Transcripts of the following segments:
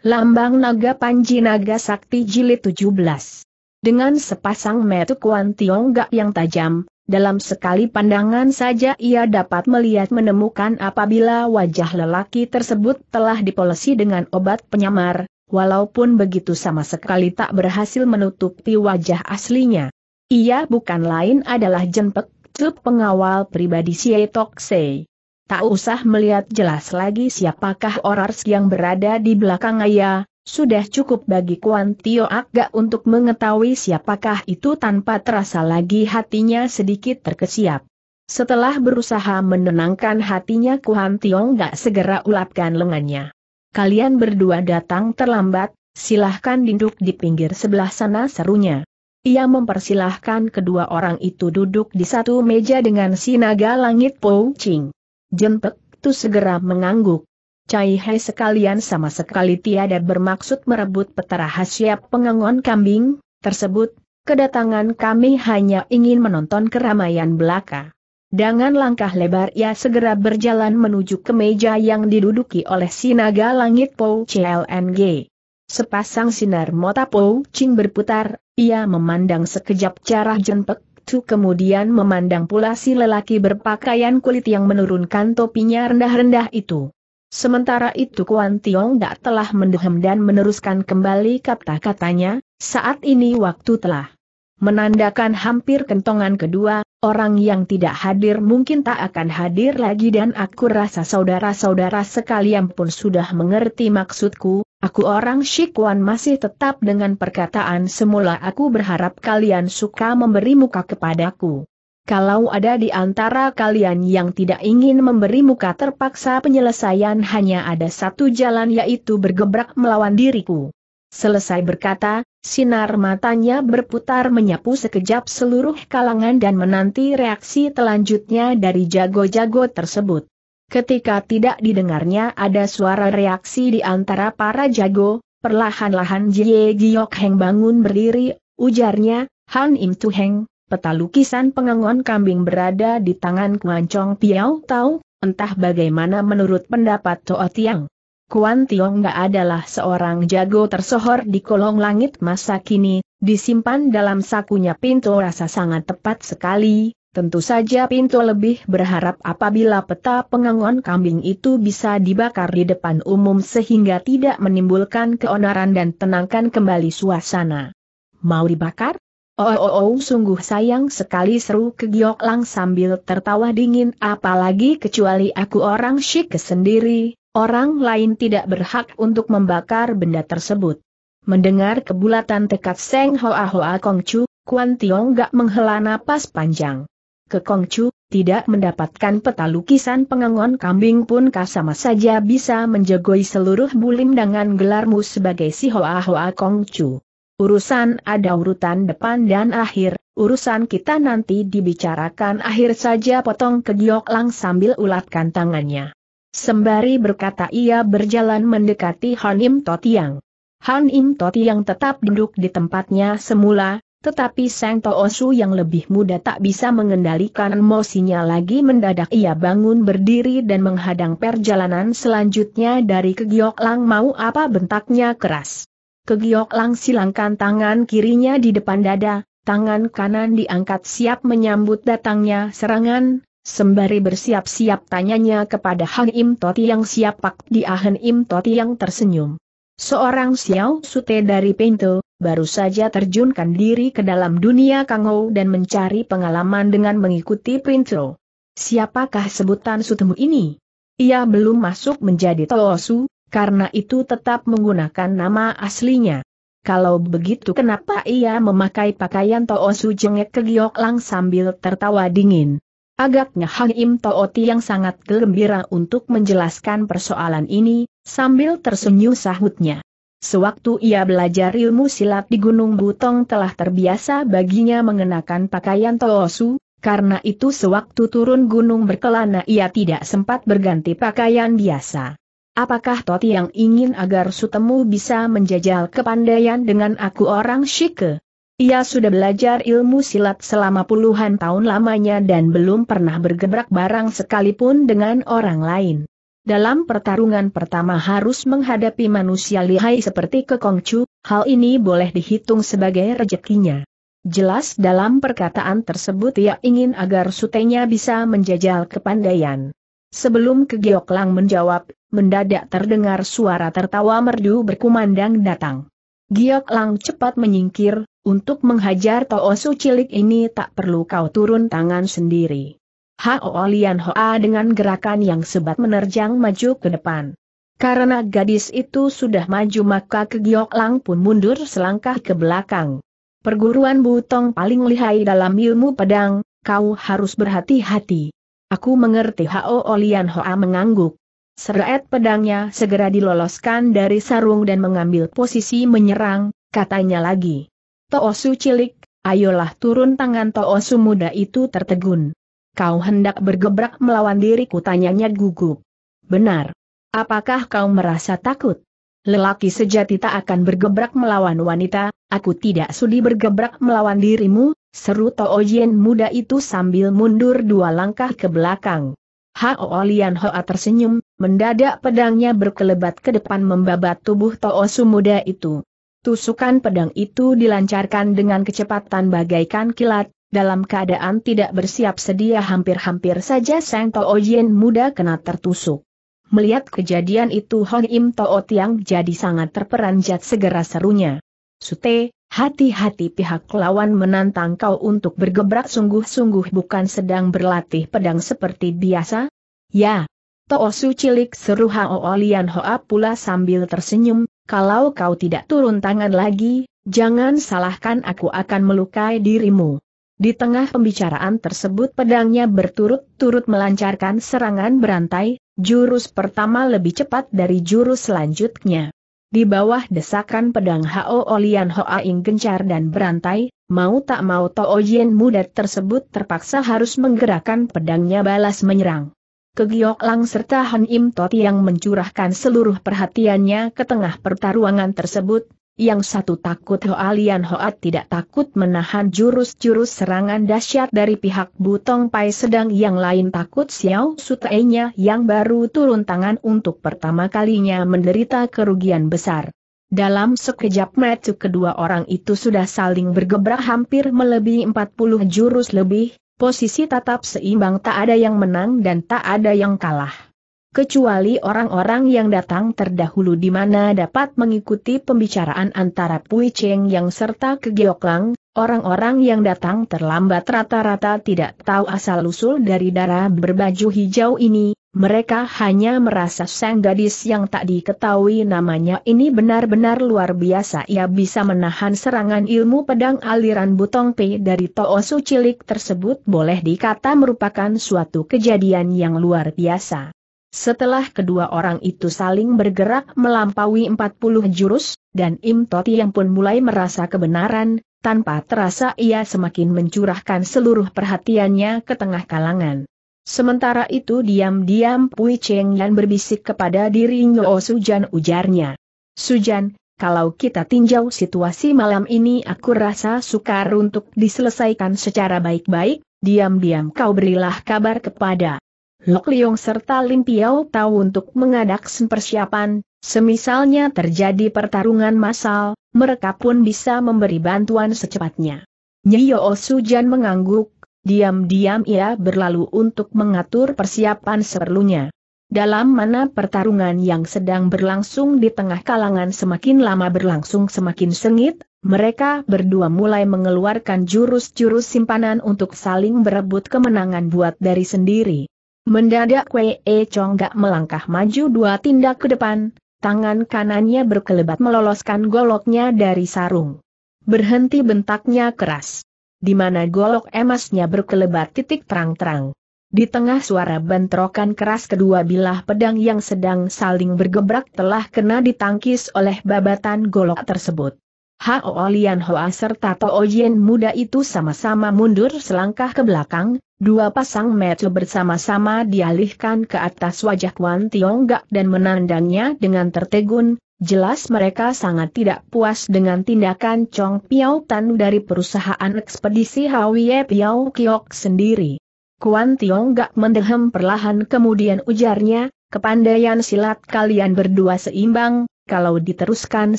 Lambang Naga Panji Naga Sakti Jilid 17 Dengan sepasang metu Kuan Tiongga yang tajam, dalam sekali pandangan saja ia dapat melihat menemukan apabila wajah lelaki tersebut telah dipolesi dengan obat penyamar, walaupun begitu sama sekali tak berhasil menutupi wajah aslinya. Ia bukan lain adalah Jenpek Cup pengawal pribadi Sei. Tak usah melihat jelas lagi siapakah Orars yang berada di belakang Ayah, sudah cukup bagi Kuan Tio Agak untuk mengetahui siapakah itu tanpa terasa lagi hatinya sedikit terkesiap. Setelah berusaha menenangkan hatinya Kuan Tio Gak segera ulapkan lengannya. Kalian berdua datang terlambat, silahkan duduk di pinggir sebelah sana serunya. Ia mempersilahkan kedua orang itu duduk di satu meja dengan Sinaga langit Pou Ching. Jempek tu segera mengangguk. Cai Hai sekalian sama sekali tiada bermaksud merebut peta rahasia pengangon kambing, tersebut, kedatangan kami hanya ingin menonton keramaian belaka. Dengan langkah lebar ia segera berjalan menuju ke meja yang diduduki oleh Sinaga Langit Po CLNG. Sepasang sinar mata Po Ching berputar, ia memandang sekejap cara jenpek Chu kemudian memandang pula si lelaki berpakaian kulit yang menurunkan topinya rendah-rendah itu. Sementara itu Kuan Tiong tak telah mendehem dan meneruskan kembali kata-katanya, saat ini waktu telah menandakan hampir kentongan kedua, orang yang tidak hadir mungkin tak akan hadir lagi dan aku rasa saudara-saudara sekalian pun sudah mengerti maksudku, Aku orang Shikwan masih tetap dengan perkataan semula aku berharap kalian suka memberi muka kepadaku. Kalau ada di antara kalian yang tidak ingin memberi muka terpaksa penyelesaian hanya ada satu jalan yaitu bergebrak melawan diriku. Selesai berkata, sinar matanya berputar menyapu sekejap seluruh kalangan dan menanti reaksi telanjutnya dari jago-jago tersebut. Ketika tidak didengarnya ada suara reaksi di antara para jago, perlahan-lahan Jie Giok Heng bangun berdiri, ujarnya, Han Im Tu Heng, peta lukisan pengangon kambing berada di tangan Kuan Chong Piao Tau, entah bagaimana menurut pendapat Toa Tiang. Kuan Tiong gak adalah seorang jago tersohor di kolong langit masa kini, disimpan dalam sakunya pintu rasa sangat tepat sekali, Tentu saja Pinto lebih berharap apabila peta pengangon kambing itu bisa dibakar di depan umum sehingga tidak menimbulkan keonaran dan tenangkan kembali suasana. Mau dibakar? Oh, oh, oh sungguh sayang sekali seru ke Giok Lang sambil tertawa dingin apalagi kecuali aku orang syik sendiri, orang lain tidak berhak untuk membakar benda tersebut. Mendengar kebulatan tekad Seng Hoa Hoa Chu, Kuan Tiong gak menghela napas panjang ke Kongcu, tidak mendapatkan peta lukisan pengangon kambing pun kah sama saja bisa menjegoi seluruh bulim dengan gelarmu sebagai si Hoa Hoa Kongcu. Urusan ada urutan depan dan akhir, urusan kita nanti dibicarakan akhir saja potong ke Giok Lang sambil ulatkan tangannya. Sembari berkata ia berjalan mendekati Han Im Totiang. Han Totiang tetap duduk di tempatnya semula, tetapi Sang Toosu yang lebih muda tak bisa mengendalikan emosinya lagi mendadak ia bangun berdiri dan menghadang perjalanan selanjutnya dari Kegiok Lang mau apa bentaknya keras. Kegiok Lang silangkan tangan kirinya di depan dada, tangan kanan diangkat siap menyambut datangnya serangan, sembari bersiap-siap tanyanya kepada Hang Im Toti yang siap. Pak di Ahen Im Toti yang tersenyum. Seorang Xiao Sute dari Pinto, baru saja terjunkan diri ke dalam dunia Kangou dan mencari pengalaman dengan mengikuti Pinto. Siapakah sebutan Sutemu ini? Ia belum masuk menjadi Toosu, karena itu tetap menggunakan nama aslinya. Kalau begitu kenapa ia memakai pakaian Toosu jengek ke Giok Lang sambil tertawa dingin? Agaknya Hang Im Tooti yang sangat gembira untuk menjelaskan persoalan ini, sambil tersenyum sahutnya. Sewaktu ia belajar ilmu silat di Gunung Butong telah terbiasa baginya mengenakan pakaian toosu, karena itu sewaktu turun gunung berkelana ia tidak sempat berganti pakaian biasa. Apakah Toti yang ingin agar Sutemu bisa menjajal kepandaian dengan aku orang Shike? Ia sudah belajar ilmu silat selama puluhan tahun lamanya dan belum pernah bergebrak barang sekalipun dengan orang lain. Dalam pertarungan pertama harus menghadapi manusia lihai seperti Kekongcu, hal ini boleh dihitung sebagai rezekinya. Jelas dalam perkataan tersebut ia ingin agar sutenya bisa menjajal kepandaian. Sebelum Lang menjawab, mendadak terdengar suara tertawa merdu berkumandang datang. Giok Lang cepat menyingkir, untuk menghajar Toosu cilik ini tak perlu kau turun tangan sendiri. Hao Lian Hoa dengan gerakan yang sebat menerjang maju ke depan. Karena gadis itu sudah maju maka Kegiok Lang pun mundur selangkah ke belakang. Perguruan Butong paling lihai dalam ilmu pedang, kau harus berhati-hati. Aku mengerti Hao Lian Hoa mengangguk. Seret pedangnya segera diloloskan dari sarung dan mengambil posisi menyerang, katanya lagi. Toosu cilik, ayolah turun tangan Toosu muda itu tertegun. Kau hendak bergebrak melawan diriku tanyanya gugup. Benar. Apakah kau merasa takut? Lelaki sejati tak akan bergebrak melawan wanita, aku tidak sudi bergebrak melawan dirimu, seru Tooyen muda itu sambil mundur dua langkah ke belakang. Hao Lian Hoa tersenyum, mendadak pedangnya berkelebat ke depan membabat tubuh Toosu muda itu. Tusukan pedang itu dilancarkan dengan kecepatan bagaikan kilat, dalam keadaan tidak bersiap sedia hampir-hampir saja Sang Tao Yen muda kena tertusuk. Melihat kejadian itu Hong Im Tao Tiang jadi sangat terperanjat segera serunya. Sute, hati-hati pihak lawan menantang kau untuk bergebrak sungguh-sungguh bukan sedang berlatih pedang seperti biasa? Ya. Toosu Su cilik seru Hao Lian Hoa pula sambil tersenyum, kalau kau tidak turun tangan lagi, jangan salahkan aku akan melukai dirimu. Di tengah pembicaraan tersebut pedangnya berturut-turut melancarkan serangan berantai, jurus pertama lebih cepat dari jurus selanjutnya. Di bawah desakan pedang Hao Olian Hoa Ing gencar dan berantai, mau tak mau Tooyen muda tersebut terpaksa harus menggerakkan pedangnya balas menyerang. Kegiok Lang serta Han Im Tot yang mencurahkan seluruh perhatiannya ke tengah pertarungan tersebut, yang satu takut Hoalian Hoat tidak takut menahan jurus-jurus serangan dahsyat dari pihak Butong Pai sedang yang lain takut Xiao Sutainya yang baru turun tangan untuk pertama kalinya menderita kerugian besar. Dalam sekejap mata kedua orang itu sudah saling bergebrak hampir melebihi 40 jurus lebih, Posisi tatap seimbang tak ada yang menang dan tak ada yang kalah. Kecuali orang-orang yang datang terdahulu di mana dapat mengikuti pembicaraan antara Pui Cheng yang serta Lang, orang-orang yang datang terlambat rata-rata tidak tahu asal-usul dari darah berbaju hijau ini, mereka hanya merasa sang gadis yang tak diketahui namanya ini benar-benar luar biasa. Ia bisa menahan serangan ilmu pedang aliran butong P dari Toosu cilik tersebut boleh dikata merupakan suatu kejadian yang luar biasa. Setelah kedua orang itu saling bergerak melampaui 40 jurus, dan Im Toti yang pun mulai merasa kebenaran, tanpa terasa ia semakin mencurahkan seluruh perhatiannya ke tengah kalangan. Sementara itu diam-diam Pui Cheng Yan berbisik kepada diri Nyo Sujan ujarnya. Sujan, kalau kita tinjau situasi malam ini aku rasa sukar untuk diselesaikan secara baik-baik, diam-diam kau berilah kabar kepada Lok Liong serta Lim Piao tahu untuk mengadak persiapan, semisalnya terjadi pertarungan massal, mereka pun bisa memberi bantuan secepatnya. Nyo Jan mengangguk, Diam-diam ia berlalu untuk mengatur persiapan seperlunya. Dalam mana pertarungan yang sedang berlangsung di tengah kalangan semakin lama berlangsung semakin sengit, mereka berdua mulai mengeluarkan jurus-jurus simpanan untuk saling berebut kemenangan buat dari sendiri. Mendadak Wei E Chong gak melangkah maju dua tindak ke depan, tangan kanannya berkelebat meloloskan goloknya dari sarung. Berhenti bentaknya keras di mana golok emasnya berkelebat titik terang-terang. Di tengah suara bentrokan keras kedua bilah pedang yang sedang saling bergebrak telah kena ditangkis oleh babatan golok tersebut. Hao Olian Hoa serta Tao Yen muda itu sama-sama mundur selangkah ke belakang, dua pasang mata bersama-sama dialihkan ke atas wajah Wan Tiong Gak dan menandangnya dengan tertegun, Jelas mereka sangat tidak puas dengan tindakan Chong Piao Tan dari perusahaan ekspedisi Hawie Piao Kiok sendiri. Kuan Tiong gak mendehem perlahan kemudian ujarnya, kepandaian silat kalian berdua seimbang, kalau diteruskan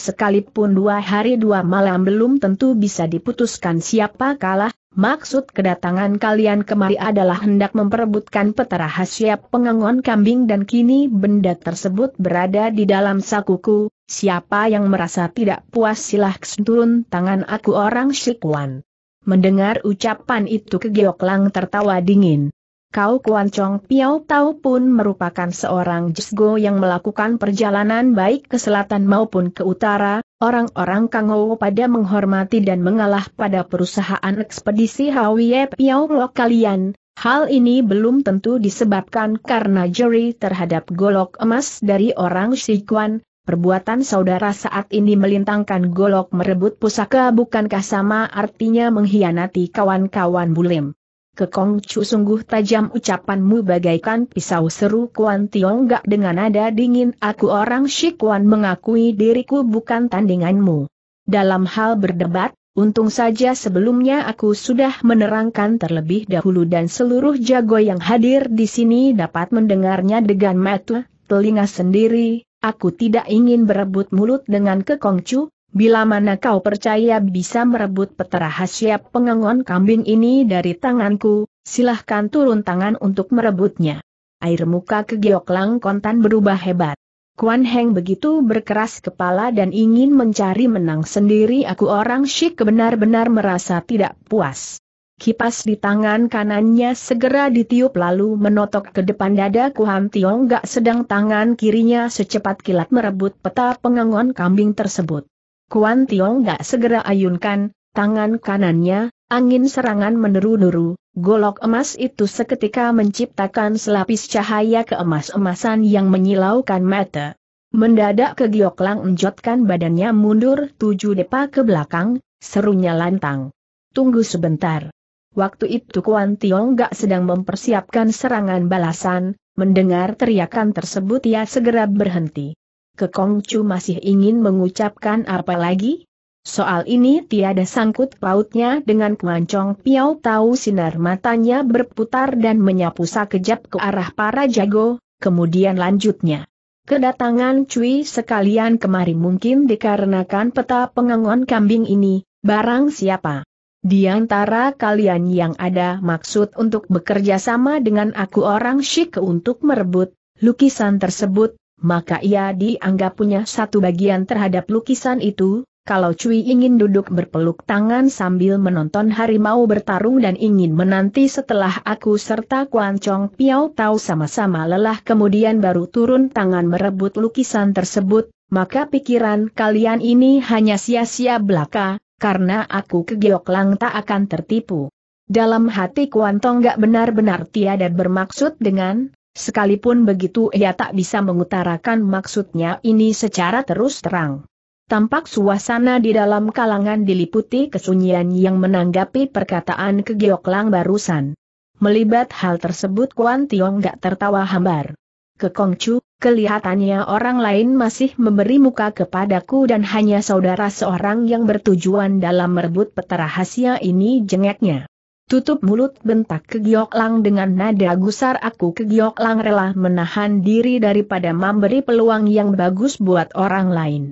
sekalipun dua hari dua malam belum tentu bisa diputuskan siapa kalah, Maksud kedatangan kalian kemari adalah hendak memperebutkan peta rahasia pengangon kambing dan kini benda tersebut berada di dalam sakuku, siapa yang merasa tidak puas silah turun tangan aku orang Shikuan. Mendengar ucapan itu Kegioklang tertawa dingin. Kau Kuan Chong Piao Tau pun merupakan seorang jesgo yang melakukan perjalanan baik ke selatan maupun ke utara, Orang-orang Kangowo pada menghormati dan mengalah pada perusahaan ekspedisi Hawie Piao kalian, Hal ini belum tentu disebabkan karena juri terhadap golok emas dari orang Sikuan, perbuatan saudara saat ini melintangkan golok merebut pusaka bukankah sama artinya mengkhianati kawan-kawan Bulim. Ke Kongcu sungguh tajam ucapanmu bagaikan pisau seru Kuan Tiong gak dengan nada dingin aku orang Shikuan mengakui diriku bukan tandinganmu. Dalam hal berdebat, untung saja sebelumnya aku sudah menerangkan terlebih dahulu dan seluruh jago yang hadir di sini dapat mendengarnya dengan mata, telinga sendiri, aku tidak ingin berebut mulut dengan Ke Kekongcu, Bila mana kau percaya bisa merebut peta rahasia pengengon kambing ini dari tanganku, silahkan turun tangan untuk merebutnya. Air muka Lang kontan berubah hebat. Kuan Heng begitu berkeras kepala dan ingin mencari menang sendiri aku orang Syik benar-benar merasa tidak puas. Kipas di tangan kanannya segera ditiup lalu menotok ke depan dada Kuan Tiong gak sedang tangan kirinya secepat kilat merebut peta pengengon kambing tersebut. Kuan Tiong gak segera ayunkan, tangan kanannya, angin serangan meneru-neru, golok emas itu seketika menciptakan selapis cahaya keemas-emasan yang menyilaukan mata. Mendadak ke Lang menjotkan badannya mundur tujuh depa ke belakang, serunya lantang. Tunggu sebentar. Waktu itu Kuan Tiong gak sedang mempersiapkan serangan balasan, mendengar teriakan tersebut ia segera berhenti ke Kongcu masih ingin mengucapkan apa lagi? Soal ini tiada sangkut pautnya dengan kemancong Piau tahu sinar matanya berputar dan menyapu sekejap ke arah para jago, kemudian lanjutnya. Kedatangan Cui sekalian kemari mungkin dikarenakan peta pengangon kambing ini, barang siapa. Di antara kalian yang ada maksud untuk bekerja sama dengan aku orang Shik untuk merebut lukisan tersebut, maka ia dianggap punya satu bagian terhadap lukisan itu, kalau Cui ingin duduk berpeluk tangan sambil menonton harimau bertarung dan ingin menanti setelah aku serta Kuan Chong Piao tahu sama-sama lelah kemudian baru turun tangan merebut lukisan tersebut, maka pikiran kalian ini hanya sia-sia belaka, karena aku lang tak akan tertipu. Dalam hati Kuan Tong gak benar-benar tiada bermaksud dengan, Sekalipun begitu ia tak bisa mengutarakan maksudnya ini secara terus terang. Tampak suasana di dalam kalangan diliputi kesunyian yang menanggapi perkataan kegioklang barusan. Melibat hal tersebut Kuan Tiong gak tertawa hambar. Ke Kong Chu, kelihatannya orang lain masih memberi muka kepadaku dan hanya saudara seorang yang bertujuan dalam merebut peta rahasia ini jengeknya. Tutup mulut bentak ke Giok Lang dengan nada gusar aku ke Giok Lang rela menahan diri daripada memberi peluang yang bagus buat orang lain.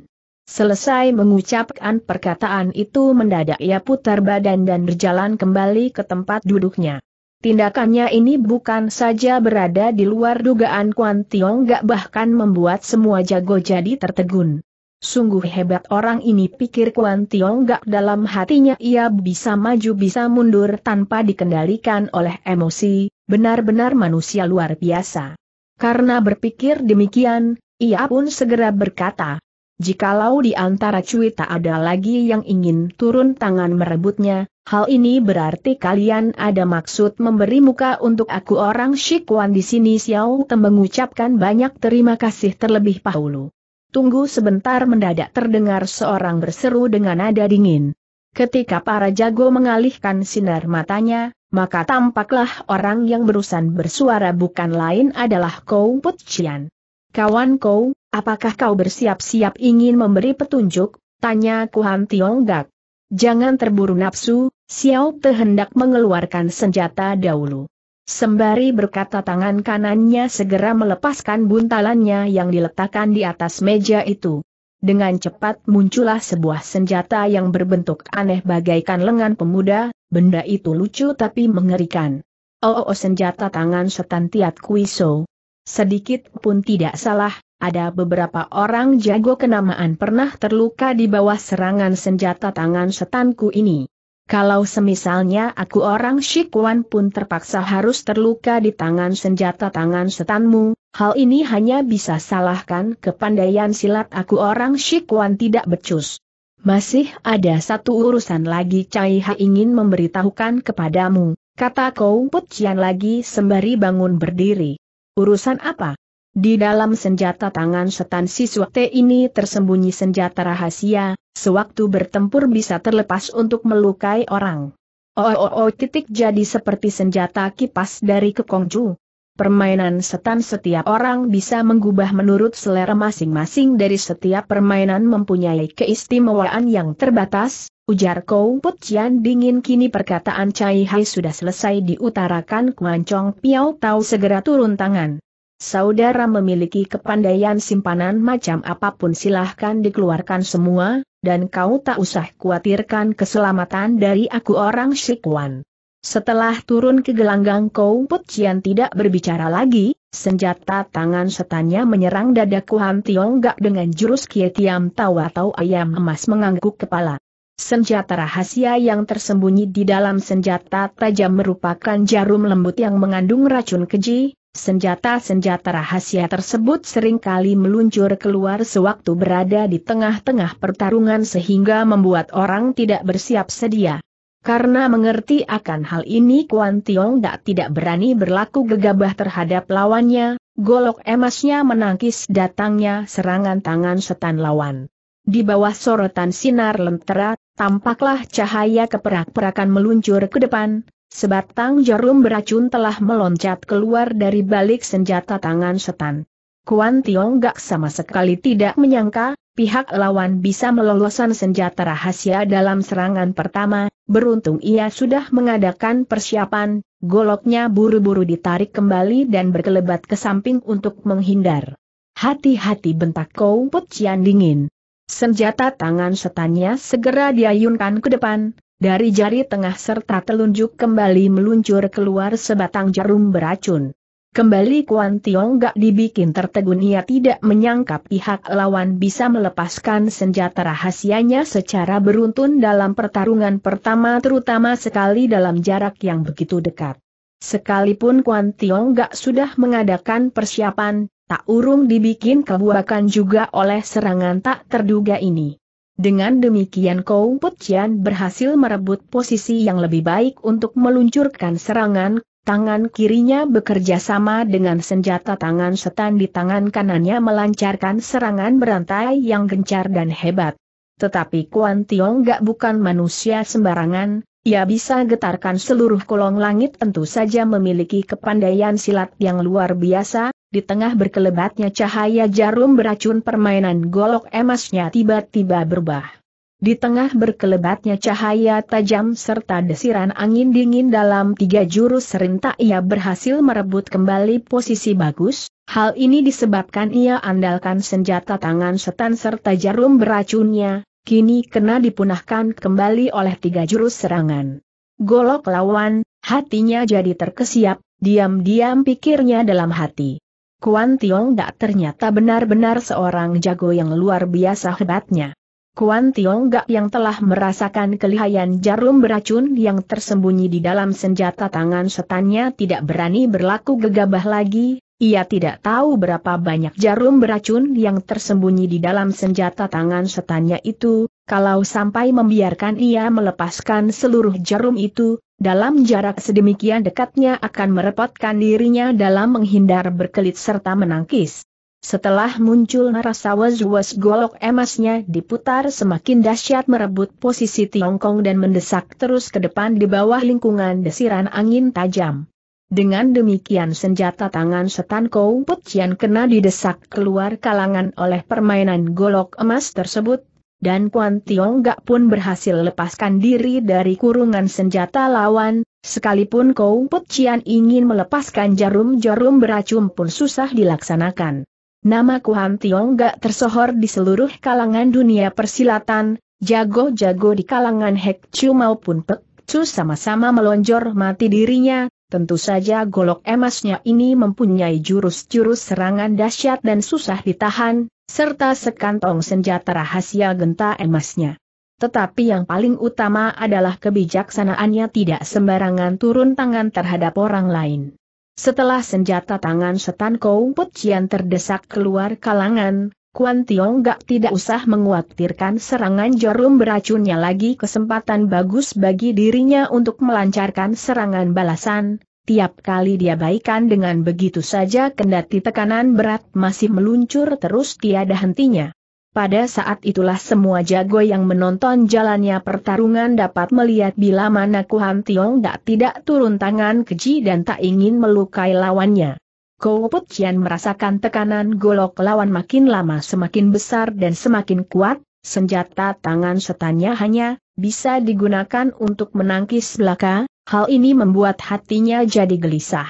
Selesai mengucapkan perkataan itu mendadak ia putar badan dan berjalan kembali ke tempat duduknya. Tindakannya ini bukan saja berada di luar dugaan Kuan Tiong gak bahkan membuat semua jago jadi tertegun. Sungguh hebat orang ini pikir Kuan Tiong, gak dalam hatinya ia bisa maju bisa mundur tanpa dikendalikan oleh emosi, benar-benar manusia luar biasa. Karena berpikir demikian, ia pun segera berkata, Jikalau di antara cuita tak ada lagi yang ingin turun tangan merebutnya, hal ini berarti kalian ada maksud memberi muka untuk aku orang Shikuan di sini Xiao Tem mengucapkan banyak terima kasih terlebih dahulu. Tunggu sebentar mendadak terdengar seorang berseru dengan nada dingin. Ketika para jago mengalihkan sinar matanya, maka tampaklah orang yang berusan bersuara bukan lain adalah Kou Put Kawan Kou, apakah kau bersiap-siap ingin memberi petunjuk? Tanya Kuhan Gak. Jangan terburu nafsu, Xiao Te hendak mengeluarkan senjata dahulu. Sembari berkata tangan kanannya segera melepaskan buntalannya yang diletakkan di atas meja itu. Dengan cepat muncullah sebuah senjata yang berbentuk aneh bagaikan lengan pemuda, benda itu lucu tapi mengerikan. Oh, oh, oh senjata tangan setan Tiat Kuiso. Sedikit pun tidak salah, ada beberapa orang jago kenamaan pernah terluka di bawah serangan senjata tangan setanku ini. Kalau semisalnya aku orang Shikwan pun terpaksa harus terluka di tangan senjata tangan setanmu, hal ini hanya bisa salahkan kepandaian silat aku orang Shikwan tidak becus. Masih ada satu urusan lagi Cai Ha ingin memberitahukan kepadamu, kata Kou Put lagi sembari bangun berdiri. Urusan apa? Di dalam senjata tangan setan siswate ini tersembunyi senjata rahasia, sewaktu bertempur bisa terlepas untuk melukai orang. Oh, oh, oh titik jadi seperti senjata kipas dari Kekongju. Permainan setan setiap orang bisa mengubah menurut selera masing-masing dari setiap permainan mempunyai keistimewaan yang terbatas, ujar Kou Putian dingin kini perkataan Cai Hai sudah selesai diutarakan Kuan Chong Piao Tau segera turun tangan. Saudara memiliki kepandaian simpanan macam apapun silahkan dikeluarkan semua, dan kau tak usah khawatirkan keselamatan dari aku orang Shikwan. Setelah turun ke gelanggang kau Put tidak berbicara lagi, senjata tangan setannya menyerang dada Kuhan Tiong dengan jurus Kietiam Tawa atau Ayam Emas mengangguk kepala. Senjata rahasia yang tersembunyi di dalam senjata tajam merupakan jarum lembut yang mengandung racun keji, Senjata-senjata rahasia tersebut seringkali meluncur keluar sewaktu berada di tengah-tengah pertarungan sehingga membuat orang tidak bersiap sedia. Karena mengerti akan hal ini Kuan Tiong tak tidak berani berlaku gegabah terhadap lawannya, golok emasnya menangkis datangnya serangan tangan setan lawan. Di bawah sorotan sinar lentera, tampaklah cahaya keperak-perakan meluncur ke depan, Sebatang jarum beracun telah meloncat keluar dari balik senjata tangan setan. Kuan Tiong gak sama sekali tidak menyangka, pihak lawan bisa meloloskan senjata rahasia dalam serangan pertama, beruntung ia sudah mengadakan persiapan, goloknya buru-buru ditarik kembali dan berkelebat ke samping untuk menghindar. Hati-hati bentak Kou Put dingin. Senjata tangan setannya segera diayunkan ke depan, dari jari tengah serta telunjuk kembali meluncur keluar sebatang jarum beracun. Kembali Kuan Tiong gak dibikin tertegun ia tidak menyangka pihak lawan bisa melepaskan senjata rahasianya secara beruntun dalam pertarungan pertama terutama sekali dalam jarak yang begitu dekat. Sekalipun Kuan Tiong gak sudah mengadakan persiapan, tak urung dibikin kebuakan juga oleh serangan tak terduga ini. Dengan demikian Kou Putjian berhasil merebut posisi yang lebih baik untuk meluncurkan serangan, tangan kirinya bekerja sama dengan senjata tangan setan di tangan kanannya melancarkan serangan berantai yang gencar dan hebat. Tetapi Kuan Tiong gak bukan manusia sembarangan, ia bisa getarkan seluruh kolong langit tentu saja memiliki kepandaian silat yang luar biasa, di tengah berkelebatnya cahaya jarum beracun permainan golok emasnya tiba-tiba berubah. Di tengah berkelebatnya cahaya tajam serta desiran angin dingin dalam tiga jurus serentak ia berhasil merebut kembali posisi bagus, hal ini disebabkan ia andalkan senjata tangan setan serta jarum beracunnya, kini kena dipunahkan kembali oleh tiga jurus serangan. Golok lawan, hatinya jadi terkesiap, diam-diam pikirnya dalam hati. Kuan Tiong Dak ternyata benar-benar seorang jago yang luar biasa hebatnya. Kuan Tiong Gak yang telah merasakan kelihayan jarum beracun yang tersembunyi di dalam senjata tangan setannya tidak berani berlaku gegabah lagi, ia tidak tahu berapa banyak jarum beracun yang tersembunyi di dalam senjata tangan setannya itu, kalau sampai membiarkan ia melepaskan seluruh jarum itu, dalam jarak sedemikian dekatnya akan merepotkan dirinya dalam menghindar berkelit serta menangkis. Setelah muncul rasa was-was golok emasnya diputar semakin dahsyat merebut posisi Tiongkong dan mendesak terus ke depan di bawah lingkungan desiran angin tajam. Dengan demikian senjata tangan setan Kou Putjian kena didesak keluar kalangan oleh permainan golok emas tersebut, dan Kuan Tiong Gak pun berhasil lepaskan diri dari kurungan senjata lawan, sekalipun Kou Putjian ingin melepaskan jarum-jarum beracun pun susah dilaksanakan. Nama Kuan Tiong Gak tersohor di seluruh kalangan dunia persilatan, jago-jago di kalangan Hek Chu maupun Pek Chu sama-sama melonjor mati dirinya, Tentu saja golok emasnya ini mempunyai jurus-jurus serangan dahsyat dan susah ditahan, serta sekantong senjata rahasia genta emasnya. Tetapi yang paling utama adalah kebijaksanaannya tidak sembarangan turun tangan terhadap orang lain. Setelah senjata tangan setan Kong Pucian terdesak keluar kalangan, Kuan Tiong Gak tidak usah menguatirkan serangan jarum beracunnya lagi kesempatan bagus bagi dirinya untuk melancarkan serangan balasan, tiap kali dia baikan dengan begitu saja kendati tekanan berat masih meluncur terus tiada hentinya. Pada saat itulah semua jago yang menonton jalannya pertarungan dapat melihat bila mana Kuan Tiong gak tidak turun tangan keji dan tak ingin melukai lawannya. Kou Putjian merasakan tekanan golok lawan makin lama semakin besar dan semakin kuat, senjata tangan setannya hanya bisa digunakan untuk menangkis belaka, hal ini membuat hatinya jadi gelisah.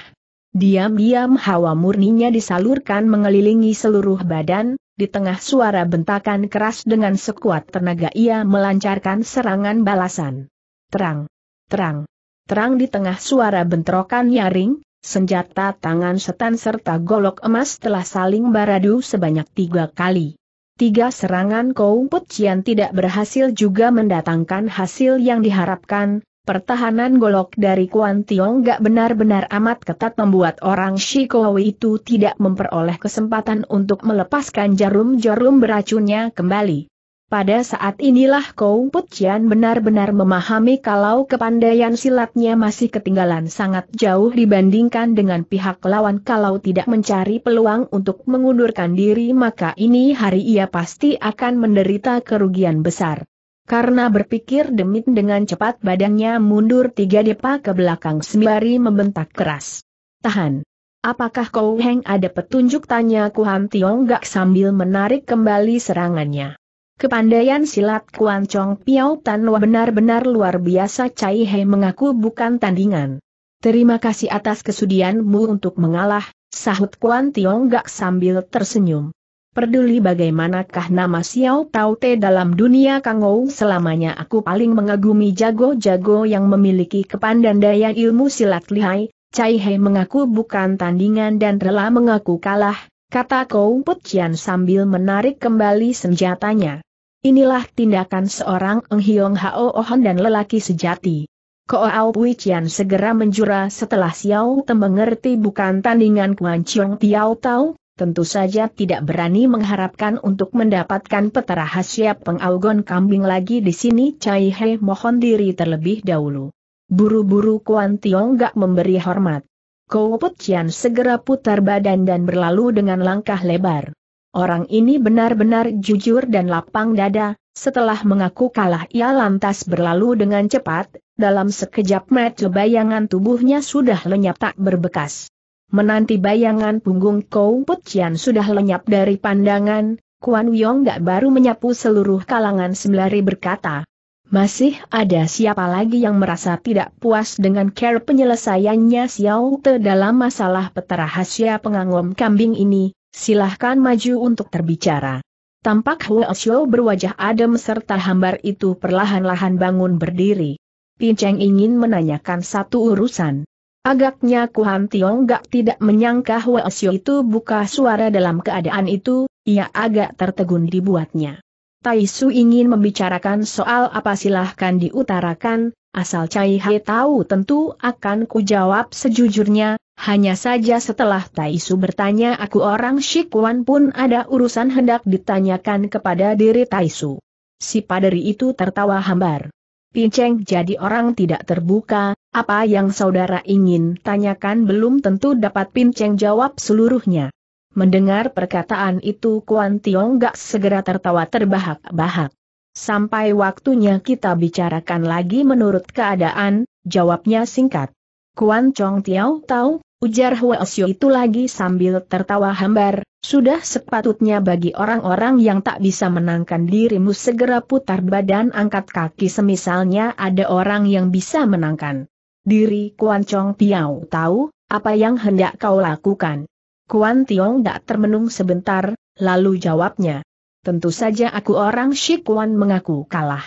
Diam-diam hawa murninya disalurkan mengelilingi seluruh badan, di tengah suara bentakan keras dengan sekuat tenaga ia melancarkan serangan balasan. Terang, terang, terang di tengah suara bentrokan nyaring, Senjata tangan setan serta golok emas telah saling baradu sebanyak tiga kali. Tiga serangan Koumput Cian tidak berhasil juga mendatangkan hasil yang diharapkan, Pertahanan golok dari Kuan Tiong gak benar-benar amat ketat membuat orang Shikowi itu tidak memperoleh kesempatan untuk melepaskan jarum-jarum beracunnya kembali. Pada saat inilah Kou Putjian benar-benar memahami kalau kepandaian silatnya masih ketinggalan sangat jauh dibandingkan dengan pihak lawan kalau tidak mencari peluang untuk mengundurkan diri maka ini hari ia pasti akan menderita kerugian besar. Karena berpikir demit dengan cepat badannya mundur tiga depa ke belakang sembari membentak keras. Tahan. Apakah Kou Heng ada petunjuk tanya Kuhan Tiong Gak sambil menarik kembali serangannya. Kepandaian silat Kuan Chong Piao Tan benar-benar luar biasa Cai Hei mengaku bukan tandingan. Terima kasih atas kesudianmu untuk mengalah, sahut Kuan Tiong Gak sambil tersenyum. Peduli bagaimanakah nama Xiao Tao Te dalam dunia Kangou selamanya aku paling mengagumi jago-jago yang memiliki kepandaian ilmu silat lihai, Cai Hei mengaku bukan tandingan dan rela mengaku kalah, kata Kou Put sambil menarik kembali senjatanya. Inilah tindakan seorang Eng Hiong Hao Ohon dan lelaki sejati. Koao Pui Chian segera menjura setelah Xiao Te mengerti bukan tandingan Kuan Chiong Tiao Tao, tentu saja tidak berani mengharapkan untuk mendapatkan peta rahasia pengaugon kambing lagi di sini Cai He mohon diri terlebih dahulu. Buru-buru Kuan Tiong gak memberi hormat. Pui Chian segera putar badan dan berlalu dengan langkah lebar. Orang ini benar-benar jujur dan lapang dada, setelah mengaku kalah ia lantas berlalu dengan cepat, dalam sekejap mata bayangan tubuhnya sudah lenyap tak berbekas. Menanti bayangan punggung Kou Putian sudah lenyap dari pandangan, Kuan Yong gak baru menyapu seluruh kalangan sembari berkata. Masih ada siapa lagi yang merasa tidak puas dengan care penyelesaiannya Xiao Te dalam masalah peta rahasia pengangom kambing ini, silahkan maju untuk terbicara. Tampak Huo Xiao berwajah adem serta hambar itu perlahan-lahan bangun berdiri. Cheng ingin menanyakan satu urusan. Agaknya Kuan Tiong gak tidak menyangka Huo Xiao itu buka suara dalam keadaan itu, ia agak tertegun dibuatnya. Tai Su ingin membicarakan soal apa silahkan diutarakan, Asal Cai Hai tahu tentu akan kujawab sejujurnya, hanya saja setelah Tai Su bertanya aku orang Shikuan pun ada urusan hendak ditanyakan kepada diri Tai Su. Si paderi itu tertawa hambar. Pinceng jadi orang tidak terbuka, apa yang saudara ingin tanyakan belum tentu dapat Pinceng jawab seluruhnya. Mendengar perkataan itu Kuan Tiong gak segera tertawa terbahak-bahak. Sampai waktunya kita bicarakan lagi menurut keadaan, jawabnya singkat. Kuan Chong Tiao tahu, ujar Hua Xiu itu lagi sambil tertawa hambar, sudah sepatutnya bagi orang-orang yang tak bisa menangkan dirimu segera putar badan angkat kaki semisalnya ada orang yang bisa menangkan. Diri Kuan Chong Tiao tahu, apa yang hendak kau lakukan? Kuan Tiong tak termenung sebentar, lalu jawabnya tentu saja aku orang Shikuan mengaku kalah.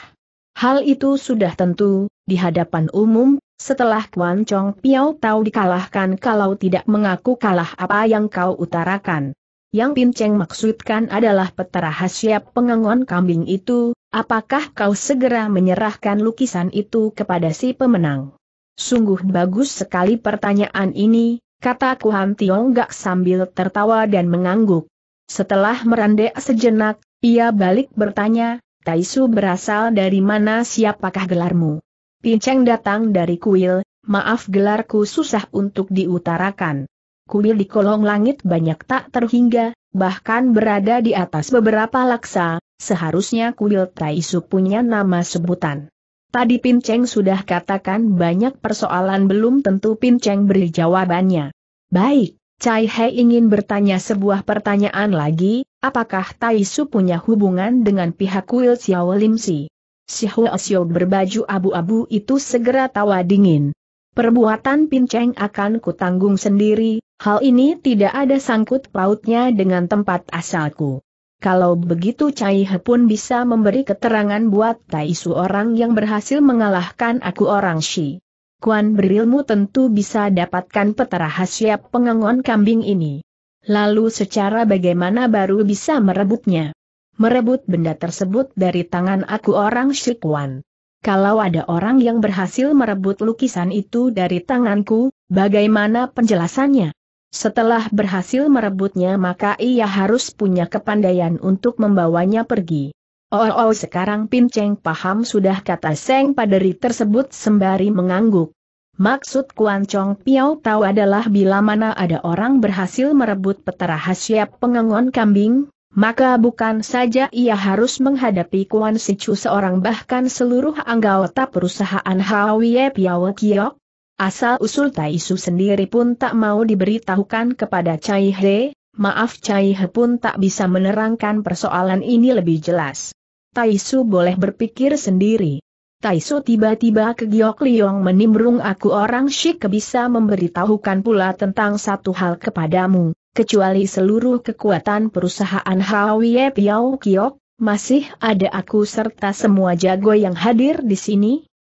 Hal itu sudah tentu, di hadapan umum, setelah Kuan Chong Piao tahu dikalahkan kalau tidak mengaku kalah apa yang kau utarakan. Yang Pinceng maksudkan adalah peta rahasia pengangon kambing itu, apakah kau segera menyerahkan lukisan itu kepada si pemenang? Sungguh bagus sekali pertanyaan ini, kata Kuan Tiong Gak sambil tertawa dan mengangguk. Setelah merandek sejenak, ia balik bertanya, Taisu berasal dari mana siapakah gelarmu? Pinceng datang dari kuil, maaf gelarku susah untuk diutarakan. Kuil di kolong langit banyak tak terhingga, bahkan berada di atas beberapa laksa, seharusnya kuil Taisu punya nama sebutan. Tadi Pinceng sudah katakan banyak persoalan belum tentu Pinceng beri jawabannya. Baik, Cai He ingin bertanya sebuah pertanyaan lagi, apakah Tai Su punya hubungan dengan pihak Kuil Xiao Lim Si? Si Huo Xiao berbaju abu-abu itu segera tawa dingin. Perbuatan Pinceng akan kutanggung sendiri, hal ini tidak ada sangkut pautnya dengan tempat asalku. Kalau begitu Cai He pun bisa memberi keterangan buat Tai Su orang yang berhasil mengalahkan aku orang Shi. Kuan berilmu tentu bisa dapatkan peta rahasia pengangon kambing ini. Lalu secara bagaimana baru bisa merebutnya? Merebut benda tersebut dari tangan aku orang Shikuan. Kalau ada orang yang berhasil merebut lukisan itu dari tanganku, bagaimana penjelasannya? Setelah berhasil merebutnya maka ia harus punya kepandaian untuk membawanya pergi. Oh, oh sekarang Pinceng paham sudah kata Seng Paderi tersebut sembari mengangguk. Maksud Kuan Chong Piao tahu adalah bila mana ada orang berhasil merebut peta rahasia pengengon kambing, maka bukan saja ia harus menghadapi Kuan Si Sichu seorang bahkan seluruh anggota perusahaan Hawie Piao Kiok. Asal usul Tai Su sendiri pun tak mau diberitahukan kepada Cai He, maaf Cai He pun tak bisa menerangkan persoalan ini lebih jelas. Taisu boleh berpikir sendiri. Taisu tiba-tiba ke Giok Liong menimbrung aku orang Shik bisa memberitahukan pula tentang satu hal kepadamu, kecuali seluruh kekuatan perusahaan Hawie Piao Kiok, masih ada aku serta semua jago yang hadir di sini?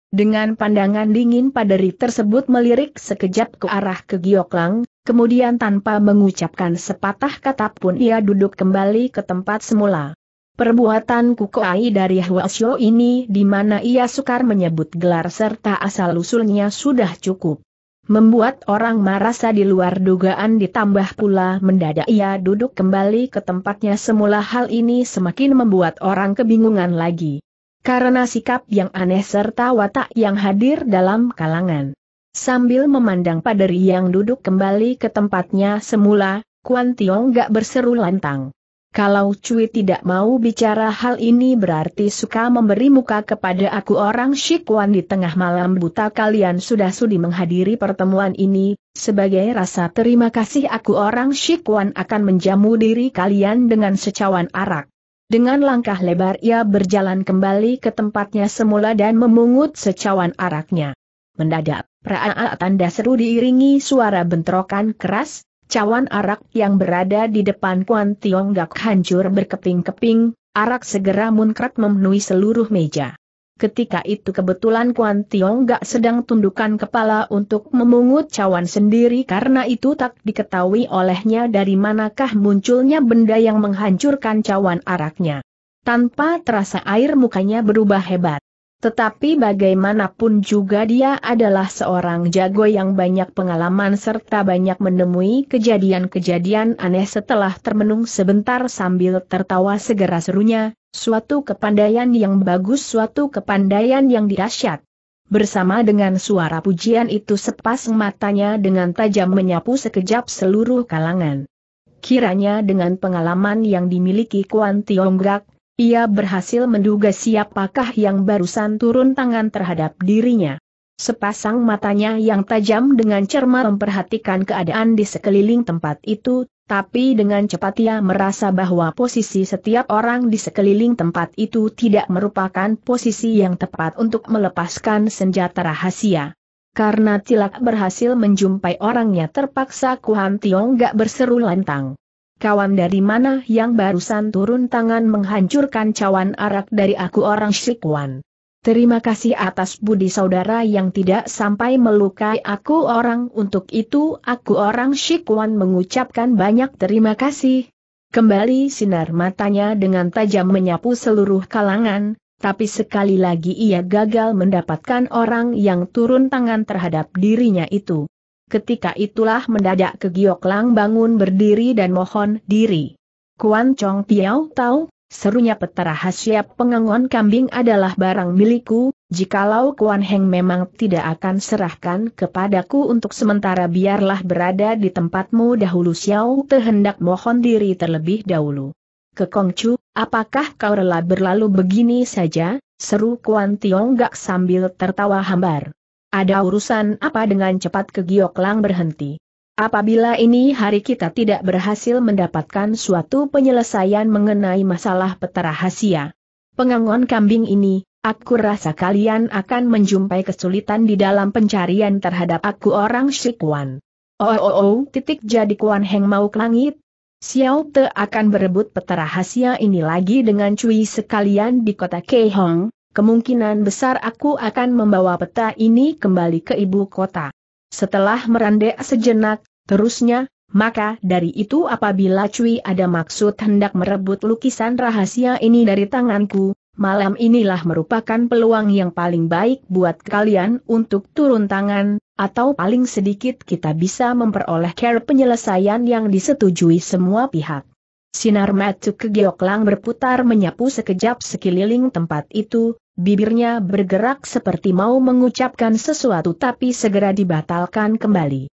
Dengan pandangan dingin paderi tersebut melirik sekejap ke arah ke Giok Lang, kemudian tanpa mengucapkan sepatah kata pun ia duduk kembali ke tempat semula. Perbuatan Kukoai dari Huasyo ini di mana ia sukar menyebut gelar serta asal-usulnya sudah cukup. Membuat orang merasa di luar dugaan ditambah pula mendadak ia duduk kembali ke tempatnya semula hal ini semakin membuat orang kebingungan lagi. Karena sikap yang aneh serta watak yang hadir dalam kalangan. Sambil memandang paderi yang duduk kembali ke tempatnya semula, Kuan Tiong gak berseru lantang. Kalau Cui tidak mau bicara hal ini berarti suka memberi muka kepada aku orang Shikwan di tengah malam buta kalian sudah sudi menghadiri pertemuan ini, sebagai rasa terima kasih aku orang Shikwan akan menjamu diri kalian dengan secawan arak. Dengan langkah lebar ia berjalan kembali ke tempatnya semula dan memungut secawan araknya. Mendadak, Praa tanda seru diiringi suara bentrokan keras, Cawan arak yang berada di depan Kuan Gak hancur berkeping-keping, arak segera munkrat memenuhi seluruh meja. Ketika itu kebetulan Kuan Gak sedang tundukkan kepala untuk memungut cawan sendiri karena itu tak diketahui olehnya dari manakah munculnya benda yang menghancurkan cawan araknya. Tanpa terasa air mukanya berubah hebat. Tetapi bagaimanapun juga dia adalah seorang jago yang banyak pengalaman serta banyak menemui kejadian-kejadian aneh setelah termenung sebentar sambil tertawa segera serunya, suatu kepandaian yang bagus suatu kepandaian yang dirasyat. Bersama dengan suara pujian itu sepasang matanya dengan tajam menyapu sekejap seluruh kalangan. Kiranya dengan pengalaman yang dimiliki Kuan Tionggak, ia berhasil menduga siapakah yang barusan turun tangan terhadap dirinya. Sepasang matanya yang tajam dengan cermat memperhatikan keadaan di sekeliling tempat itu, tapi dengan cepat ia merasa bahwa posisi setiap orang di sekeliling tempat itu tidak merupakan posisi yang tepat untuk melepaskan senjata rahasia. Karena Tilak berhasil menjumpai orangnya terpaksa Kuhan Tiong gak berseru lantang kawan dari mana yang barusan turun tangan menghancurkan cawan arak dari aku orang Shikwan? Terima kasih atas budi saudara yang tidak sampai melukai aku orang untuk itu aku orang Shikwan mengucapkan banyak terima kasih. Kembali sinar matanya dengan tajam menyapu seluruh kalangan, tapi sekali lagi ia gagal mendapatkan orang yang turun tangan terhadap dirinya itu. Ketika itulah mendadak ke lang bangun berdiri dan mohon diri. Kuan Chong Piao tahu, serunya petara rahasia pengangon kambing adalah barang milikku, jikalau Kuan Heng memang tidak akan serahkan kepadaku untuk sementara biarlah berada di tempatmu dahulu Xiao Te hendak mohon diri terlebih dahulu. Ke Kong Chu, apakah kau rela berlalu begini saja, seru Kuan Tiong gak sambil tertawa hambar ada urusan apa dengan cepat ke Gioklang berhenti. Apabila ini hari kita tidak berhasil mendapatkan suatu penyelesaian mengenai masalah peta rahasia pengangon kambing ini, aku rasa kalian akan menjumpai kesulitan di dalam pencarian terhadap aku orang Shikuan. Oh oh oh, titik jadi Kuan Heng mau ke langit. Xiao Te akan berebut peta rahasia ini lagi dengan cuy sekalian di kota Keihong, kemungkinan besar aku akan membawa peta ini kembali ke ibu kota. Setelah merandek sejenak, terusnya, maka dari itu apabila Cui ada maksud hendak merebut lukisan rahasia ini dari tanganku, malam inilah merupakan peluang yang paling baik buat kalian untuk turun tangan, atau paling sedikit kita bisa memperoleh care penyelesaian yang disetujui semua pihak. Sinar matu kegeoklang berputar menyapu sekejap sekeliling tempat itu, bibirnya bergerak seperti mau mengucapkan sesuatu tapi segera dibatalkan kembali.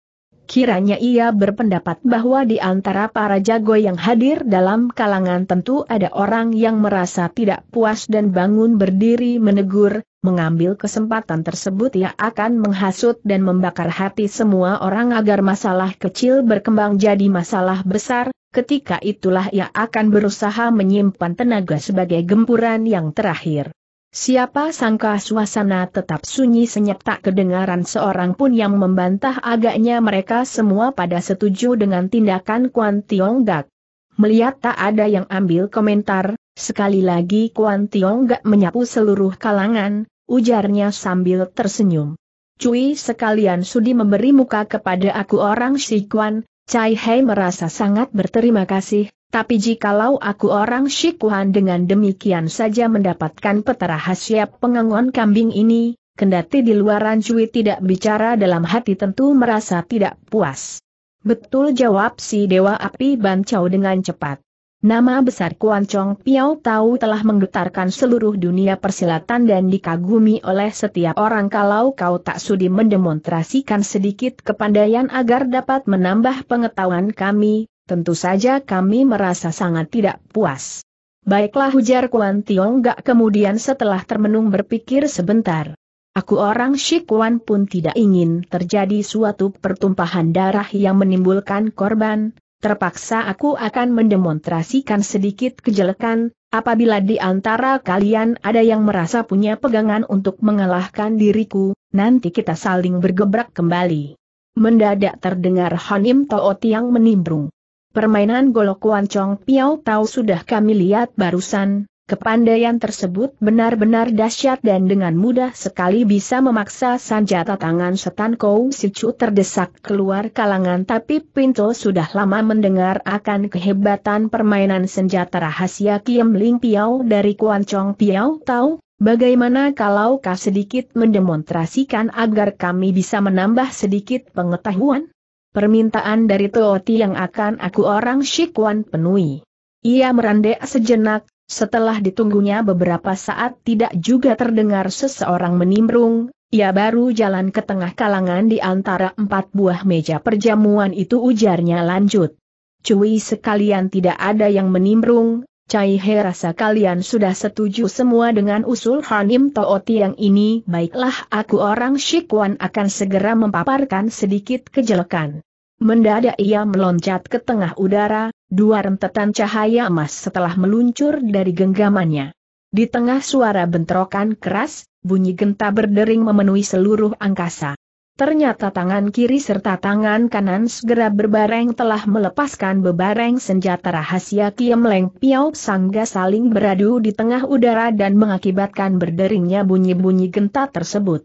Kiranya ia berpendapat bahwa di antara para jago yang hadir dalam kalangan tentu ada orang yang merasa tidak puas dan bangun berdiri menegur, Mengambil kesempatan tersebut ia akan menghasut dan membakar hati semua orang agar masalah kecil berkembang jadi masalah besar, ketika itulah ia akan berusaha menyimpan tenaga sebagai gempuran yang terakhir. Siapa sangka suasana tetap sunyi senyap tak kedengaran seorang pun yang membantah agaknya mereka semua pada setuju dengan tindakan Kuan Tiong Gak. Melihat tak ada yang ambil komentar, Sekali lagi Kuan Tiong gak menyapu seluruh kalangan, ujarnya sambil tersenyum. Cui sekalian sudi memberi muka kepada aku orang Shikuan, Cai Hei merasa sangat berterima kasih, tapi jikalau aku orang Shikuan dengan demikian saja mendapatkan peta rahasia pengangon kambing ini, kendati di luaran Cui tidak bicara dalam hati tentu merasa tidak puas. Betul jawab si Dewa Api Bancau dengan cepat. Nama besar Kuan Chong Piao Tau telah menggetarkan seluruh dunia persilatan dan dikagumi oleh setiap orang kalau kau tak sudi mendemonstrasikan sedikit kepandaian agar dapat menambah pengetahuan kami, tentu saja kami merasa sangat tidak puas. Baiklah hujar Kuan Tiong Gak kemudian setelah termenung berpikir sebentar. Aku orang Shikuan pun tidak ingin terjadi suatu pertumpahan darah yang menimbulkan korban, terpaksa aku akan mendemonstrasikan sedikit kejelekan, apabila di antara kalian ada yang merasa punya pegangan untuk mengalahkan diriku, nanti kita saling bergebrak kembali. Mendadak terdengar Hanim Toot yang menimbrung. Permainan golok wancong Piao Tau sudah kami lihat barusan, Kepandaian tersebut benar-benar dahsyat dan dengan mudah sekali bisa memaksa sanjata tangan setan Kou Sichu terdesak keluar kalangan tapi Pinto sudah lama mendengar akan kehebatan permainan senjata rahasia Kiem Ling Piao dari Kuan Chong Piao tahu, bagaimana kalau kau sedikit mendemonstrasikan agar kami bisa menambah sedikit pengetahuan? Permintaan dari Tooti yang akan aku orang Shikwan penuhi. Ia merandek sejenak, setelah ditunggunya beberapa saat tidak juga terdengar seseorang menimbrung, ia baru jalan ke tengah kalangan di antara empat buah meja perjamuan itu ujarnya lanjut. Cui sekalian tidak ada yang menimbrung, Cai He rasa kalian sudah setuju semua dengan usul Hanim Tooti yang ini baiklah aku orang Shikwan akan segera memaparkan sedikit kejelekan. Mendadak ia meloncat ke tengah udara, dua rentetan cahaya emas setelah meluncur dari genggamannya. Di tengah suara bentrokan keras, bunyi genta berdering memenuhi seluruh angkasa. Ternyata tangan kiri serta tangan kanan segera berbareng telah melepaskan bebareng senjata rahasia Kiemleng piao Sangga saling beradu di tengah udara dan mengakibatkan berderingnya bunyi-bunyi genta tersebut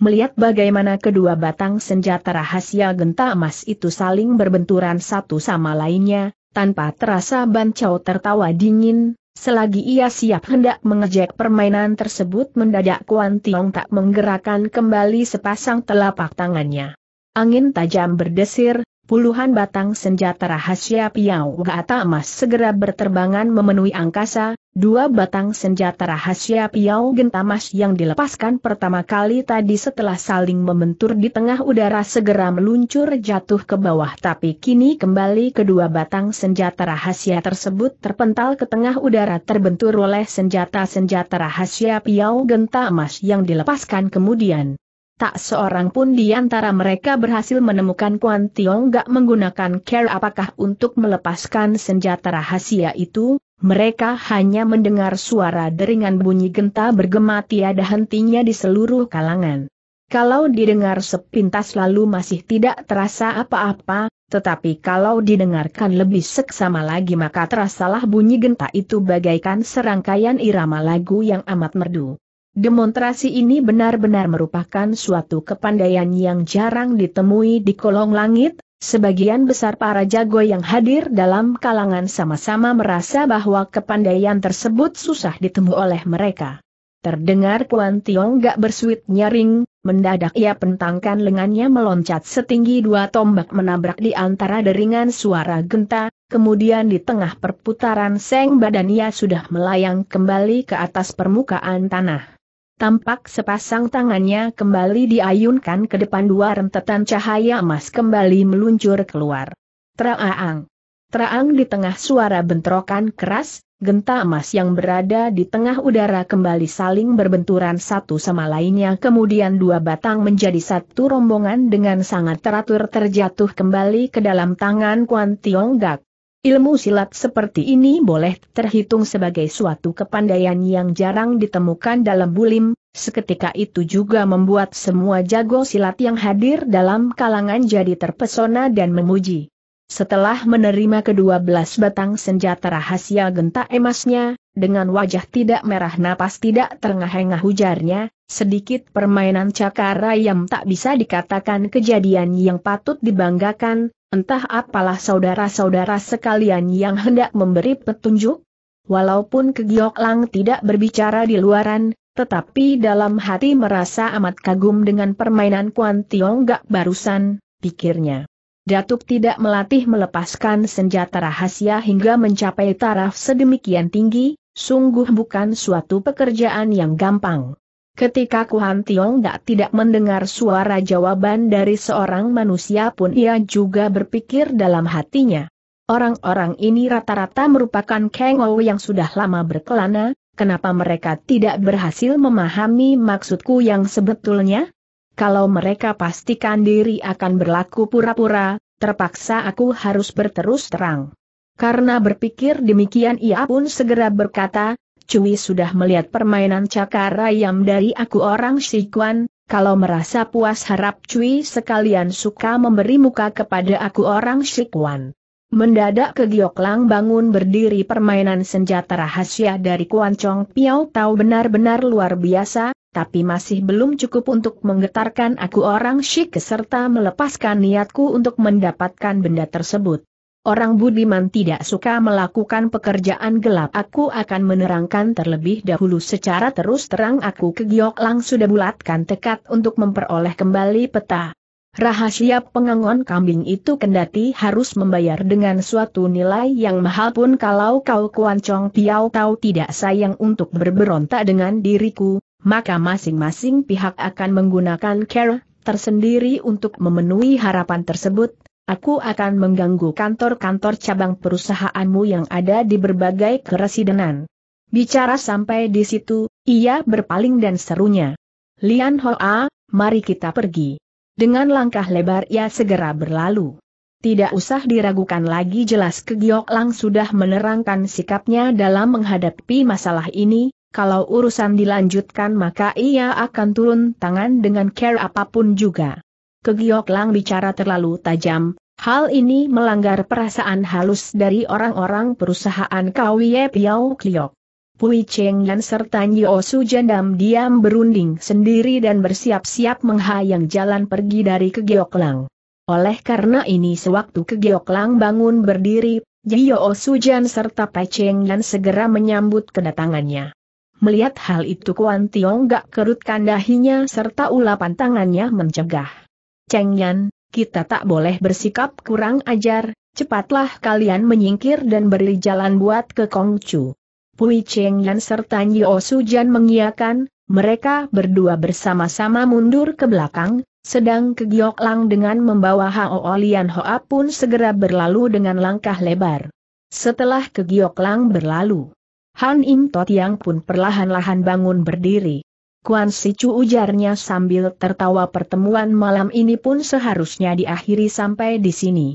melihat bagaimana kedua batang senjata rahasia genta emas itu saling berbenturan satu sama lainnya, tanpa terasa Bancau tertawa dingin, selagi ia siap hendak mengejek permainan tersebut mendadak Kuan Tiong tak menggerakkan kembali sepasang telapak tangannya. Angin tajam berdesir, puluhan batang senjata rahasia Piau Gata Emas segera berterbangan memenuhi angkasa, dua batang senjata rahasia Piau genta Gentamas yang dilepaskan pertama kali tadi setelah saling membentur di tengah udara segera meluncur jatuh ke bawah tapi kini kembali kedua batang senjata rahasia tersebut terpental ke tengah udara terbentur oleh senjata-senjata rahasia Piau Genta Emas yang dilepaskan kemudian tak seorang pun di antara mereka berhasil menemukan Kuan Tiong gak menggunakan care apakah untuk melepaskan senjata rahasia itu, mereka hanya mendengar suara deringan bunyi genta bergema tiada hentinya di seluruh kalangan. Kalau didengar sepintas lalu masih tidak terasa apa-apa, tetapi kalau didengarkan lebih seksama lagi maka terasalah bunyi genta itu bagaikan serangkaian irama lagu yang amat merdu. Demonstrasi ini benar-benar merupakan suatu kepandaian yang jarang ditemui di kolong langit, Sebagian besar para jago yang hadir dalam kalangan sama-sama merasa bahwa kepandaian tersebut susah ditemu oleh mereka. Terdengar Kuan Tiong gak bersuit nyaring, mendadak ia pentangkan lengannya meloncat setinggi dua tombak menabrak di antara deringan suara genta, kemudian di tengah perputaran seng badan ia sudah melayang kembali ke atas permukaan tanah. Tampak sepasang tangannya kembali diayunkan ke depan dua rentetan cahaya emas kembali meluncur keluar. Traang. Traang di tengah suara bentrokan keras, genta emas yang berada di tengah udara kembali saling berbenturan satu sama lainnya kemudian dua batang menjadi satu rombongan dengan sangat teratur terjatuh kembali ke dalam tangan Kuan Tiong Gak. Ilmu silat seperti ini boleh terhitung sebagai suatu kepandaian yang jarang ditemukan dalam bulim, seketika itu juga membuat semua jago silat yang hadir dalam kalangan jadi terpesona dan memuji. Setelah menerima kedua belas batang senjata rahasia genta emasnya, dengan wajah tidak merah napas tidak terengah-engah hujarnya, sedikit permainan cakar yang tak bisa dikatakan kejadian yang patut dibanggakan, Entah apalah saudara-saudara sekalian yang hendak memberi petunjuk? Walaupun Kegiok Lang tidak berbicara di luaran, tetapi dalam hati merasa amat kagum dengan permainan Kuan Tiong Gak barusan, pikirnya. Datuk tidak melatih melepaskan senjata rahasia hingga mencapai taraf sedemikian tinggi, sungguh bukan suatu pekerjaan yang gampang. Ketika Kuan Da tidak mendengar suara jawaban dari seorang manusia pun ia juga berpikir dalam hatinya. Orang-orang ini rata-rata merupakan Kang Ou yang sudah lama berkelana, kenapa mereka tidak berhasil memahami maksudku yang sebetulnya? Kalau mereka pastikan diri akan berlaku pura-pura, terpaksa aku harus berterus terang. Karena berpikir demikian ia pun segera berkata, Cui sudah melihat permainan cakar ayam dari aku orang Sikuan, kalau merasa puas harap Cui sekalian suka memberi muka kepada aku orang Sikuan. Mendadak ke lang bangun berdiri permainan senjata rahasia dari Kuan Chong Piao tahu benar-benar luar biasa, tapi masih belum cukup untuk menggetarkan aku orang Shik serta melepaskan niatku untuk mendapatkan benda tersebut. Orang budiman tidak suka melakukan pekerjaan gelap. Aku akan menerangkan terlebih dahulu secara terus terang aku ke Giok Lang sudah bulatkan tekad untuk memperoleh kembali peta. Rahasia pengangon kambing itu kendati harus membayar dengan suatu nilai yang mahal pun kalau kau kuancong tiau tau tidak sayang untuk berberontak dengan diriku, maka masing-masing pihak akan menggunakan care tersendiri untuk memenuhi harapan tersebut, Aku akan mengganggu kantor-kantor cabang perusahaanmu yang ada di berbagai keresidenan. Bicara sampai di situ, ia berpaling dan serunya. Lian Hoa, mari kita pergi. Dengan langkah lebar ia segera berlalu. Tidak usah diragukan lagi jelas Kegiok Lang sudah menerangkan sikapnya dalam menghadapi masalah ini, kalau urusan dilanjutkan maka ia akan turun tangan dengan care apapun juga. Kegiok Lang bicara terlalu tajam, hal ini melanggar perasaan halus dari orang-orang perusahaan Kawie Piao Kliok. Pui Cheng Yan serta Nyo Su Jendam diam berunding sendiri dan bersiap-siap menghayang jalan pergi dari Kegiok Lang. Oleh karena ini sewaktu Kegiok Lang bangun berdiri, Jio Sujan serta Cheng dan segera menyambut kedatangannya. Melihat hal itu Kuan Tiong gak kerutkan dahinya serta ulapan tangannya mencegah. Cheng Yan, kita tak boleh bersikap kurang ajar, cepatlah kalian menyingkir dan beri jalan buat ke Kong Kongcu. Pui Cheng Yan serta Su Jan mengiakan, mereka berdua bersama-sama mundur ke belakang, sedang ke Giok Lang dengan membawa Hao Olian Hoa pun segera berlalu dengan langkah lebar. Setelah ke Giok Lang berlalu, Han Im Tot Yang pun perlahan-lahan bangun berdiri. Kuan Si Chu ujarnya sambil tertawa pertemuan malam ini pun seharusnya diakhiri sampai di sini.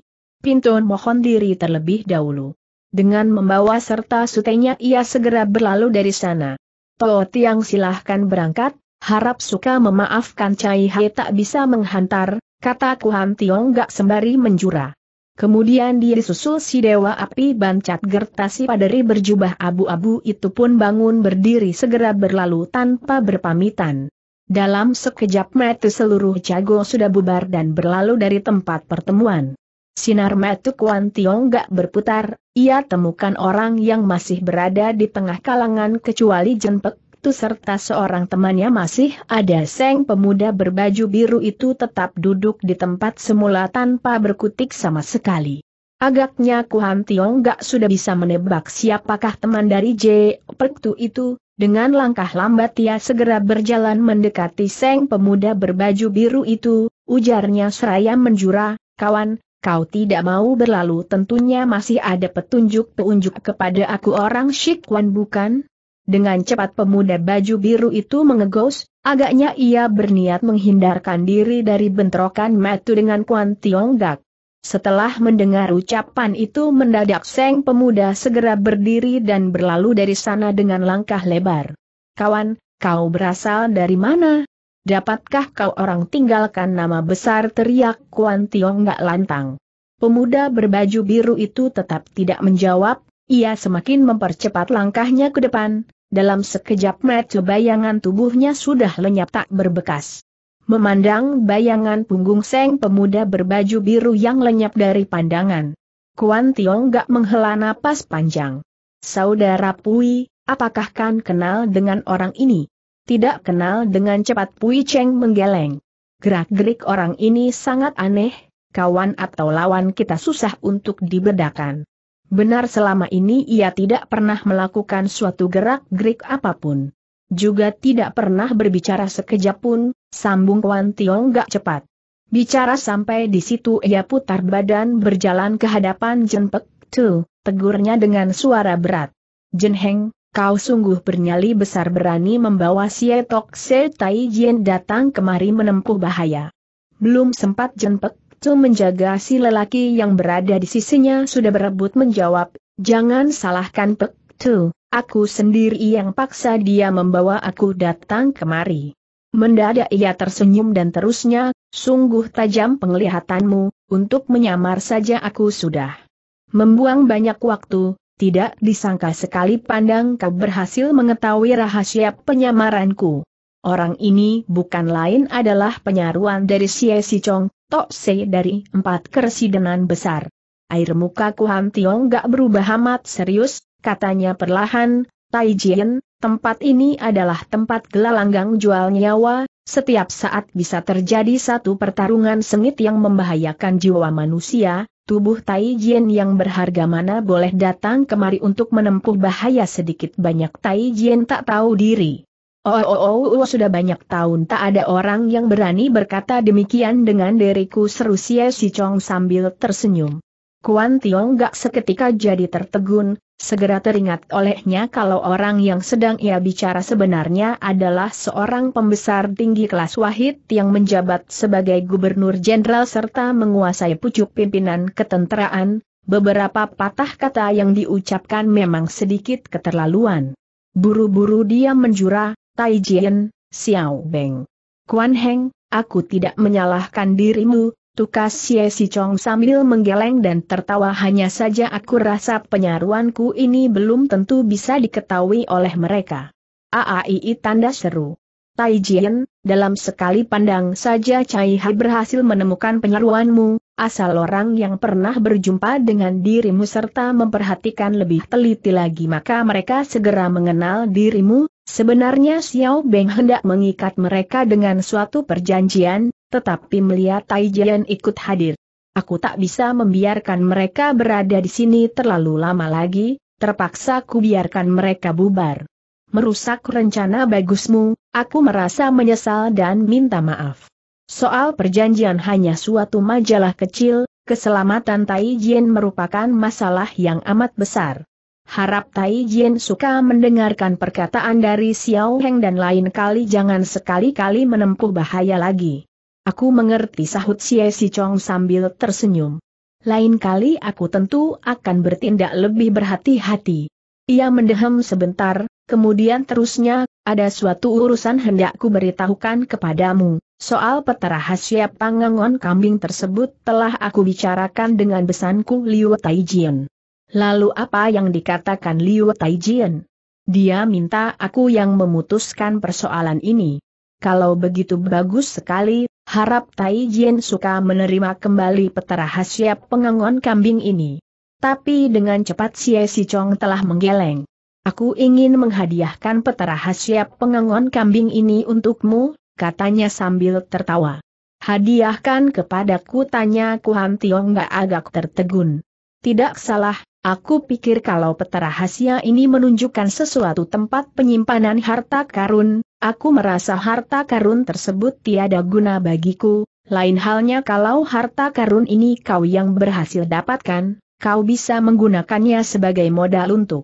Pintun mohon diri terlebih dahulu. Dengan membawa serta sutenya ia segera berlalu dari sana. Toh Tiang silahkan berangkat, harap suka memaafkan Cai Hai tak bisa menghantar, kata Kuan Tiong gak sembari menjura. Kemudian dia disusul si dewa api bancat gertasi padari berjubah abu-abu itu pun bangun berdiri segera berlalu tanpa berpamitan. Dalam sekejap mata seluruh jago sudah bubar dan berlalu dari tempat pertemuan. Sinar mata Kuan Tiong gak berputar, ia temukan orang yang masih berada di tengah kalangan kecuali Jenpek itu serta seorang temannya masih ada Seng pemuda berbaju biru itu tetap duduk di tempat semula tanpa berkutik sama sekali. Agaknya Kuan Tiong gak sudah bisa menebak siapakah teman dari J. Pertu itu, dengan langkah lambat ia segera berjalan mendekati Seng pemuda berbaju biru itu, ujarnya seraya menjura, kawan, kau tidak mau berlalu tentunya masih ada petunjuk-petunjuk kepada aku orang Shikwan bukan? Dengan cepat pemuda baju biru itu mengegos, agaknya ia berniat menghindarkan diri dari bentrokan metu dengan Kuan Tiong Gak. Setelah mendengar ucapan itu mendadak Seng pemuda segera berdiri dan berlalu dari sana dengan langkah lebar. Kawan, kau berasal dari mana? Dapatkah kau orang tinggalkan nama besar teriak Kuan Tiong gak lantang? Pemuda berbaju biru itu tetap tidak menjawab, ia semakin mempercepat langkahnya ke depan, dalam sekejap mata bayangan tubuhnya sudah lenyap tak berbekas. Memandang bayangan punggung seng pemuda berbaju biru yang lenyap dari pandangan. Kuan Tiong gak menghela napas panjang. Saudara Pui, apakah kan kenal dengan orang ini? Tidak kenal dengan cepat Pui Cheng menggeleng. Gerak-gerik orang ini sangat aneh, kawan atau lawan kita susah untuk dibedakan. Benar selama ini ia tidak pernah melakukan suatu gerak-gerik apapun. Juga tidak pernah berbicara sekejap pun, sambung Kuan Tiong gak cepat. Bicara sampai di situ ia putar badan berjalan ke hadapan Jen Pek Tu, tegurnya dengan suara berat. Jen Heng, kau sungguh bernyali besar berani membawa Sietok Se Tai Jien datang kemari menempuh bahaya. Belum sempat Jen Pek itu menjaga si lelaki yang berada di sisinya sudah berebut menjawab, jangan salahkan Pek Tu, aku sendiri yang paksa dia membawa aku datang kemari. Mendadak ia tersenyum dan terusnya, sungguh tajam penglihatanmu, untuk menyamar saja aku sudah membuang banyak waktu, tidak disangka sekali pandang kau berhasil mengetahui rahasia penyamaranku. Orang ini bukan lain adalah penyaruan dari Xie Si Chong, se dari empat keresidenan besar. Air muka Kuan Tiong gak berubah amat serius, katanya perlahan, Tai Taijian, tempat ini adalah tempat gelalanggang jual nyawa, setiap saat bisa terjadi satu pertarungan sengit yang membahayakan jiwa manusia, tubuh Tai Taijian yang berharga mana boleh datang kemari untuk menempuh bahaya sedikit banyak Tai Taijian tak tahu diri. Oh, oh, oh, oh, oh, sudah banyak tahun tak ada orang yang berani berkata demikian dengan diriku seru Si Chong sambil tersenyum. Kuan Tiong gak seketika jadi tertegun, segera teringat olehnya kalau orang yang sedang ia bicara sebenarnya adalah seorang pembesar tinggi kelas wahid yang menjabat sebagai gubernur jenderal serta menguasai pucuk pimpinan ketenteraan, beberapa patah kata yang diucapkan memang sedikit keterlaluan. Buru-buru dia menjurah. Tai Jian, Xiao Beng. Kuan Heng, aku tidak menyalahkan dirimu, tukas Xie Si Chong sambil menggeleng dan tertawa hanya saja aku rasa penyaruanku ini belum tentu bisa diketahui oleh mereka. AAII tanda seru. Tai Jian, dalam sekali pandang saja Cai Hai berhasil menemukan penyaruanmu, asal orang yang pernah berjumpa dengan dirimu serta memperhatikan lebih teliti lagi maka mereka segera mengenal dirimu, Sebenarnya Xiao Beng hendak mengikat mereka dengan suatu perjanjian, tetapi melihat Tai Jian ikut hadir. Aku tak bisa membiarkan mereka berada di sini terlalu lama lagi, terpaksa ku biarkan mereka bubar. Merusak rencana bagusmu, aku merasa menyesal dan minta maaf. Soal perjanjian hanya suatu majalah kecil, keselamatan Tai Jian merupakan masalah yang amat besar. Harap Tai Jin suka mendengarkan perkataan dari Xiao Heng dan lain kali jangan sekali-kali menempuh bahaya lagi. Aku mengerti sahut Xie Si Chong sambil tersenyum. Lain kali aku tentu akan bertindak lebih berhati-hati. Ia mendehem sebentar, kemudian terusnya, ada suatu urusan hendakku beritahukan kepadamu. Soal peta rahasia pangangon kambing tersebut telah aku bicarakan dengan besanku Liu Taijian. Lalu apa yang dikatakan Liu Taijian? Dia minta aku yang memutuskan persoalan ini. Kalau begitu bagus sekali, harap Taijian suka menerima kembali peta rahasia pengangon kambing ini. Tapi dengan cepat Xie Sichong telah menggeleng. Aku ingin menghadiahkan peta rahasia pengangon kambing ini untukmu, katanya sambil tertawa. Hadiahkan kepadaku tanya Kuhan Tiong gak agak tertegun. Tidak salah, Aku pikir kalau peta rahasia ini menunjukkan sesuatu tempat penyimpanan harta karun, aku merasa harta karun tersebut tiada guna bagiku, lain halnya kalau harta karun ini kau yang berhasil dapatkan, kau bisa menggunakannya sebagai modal untuk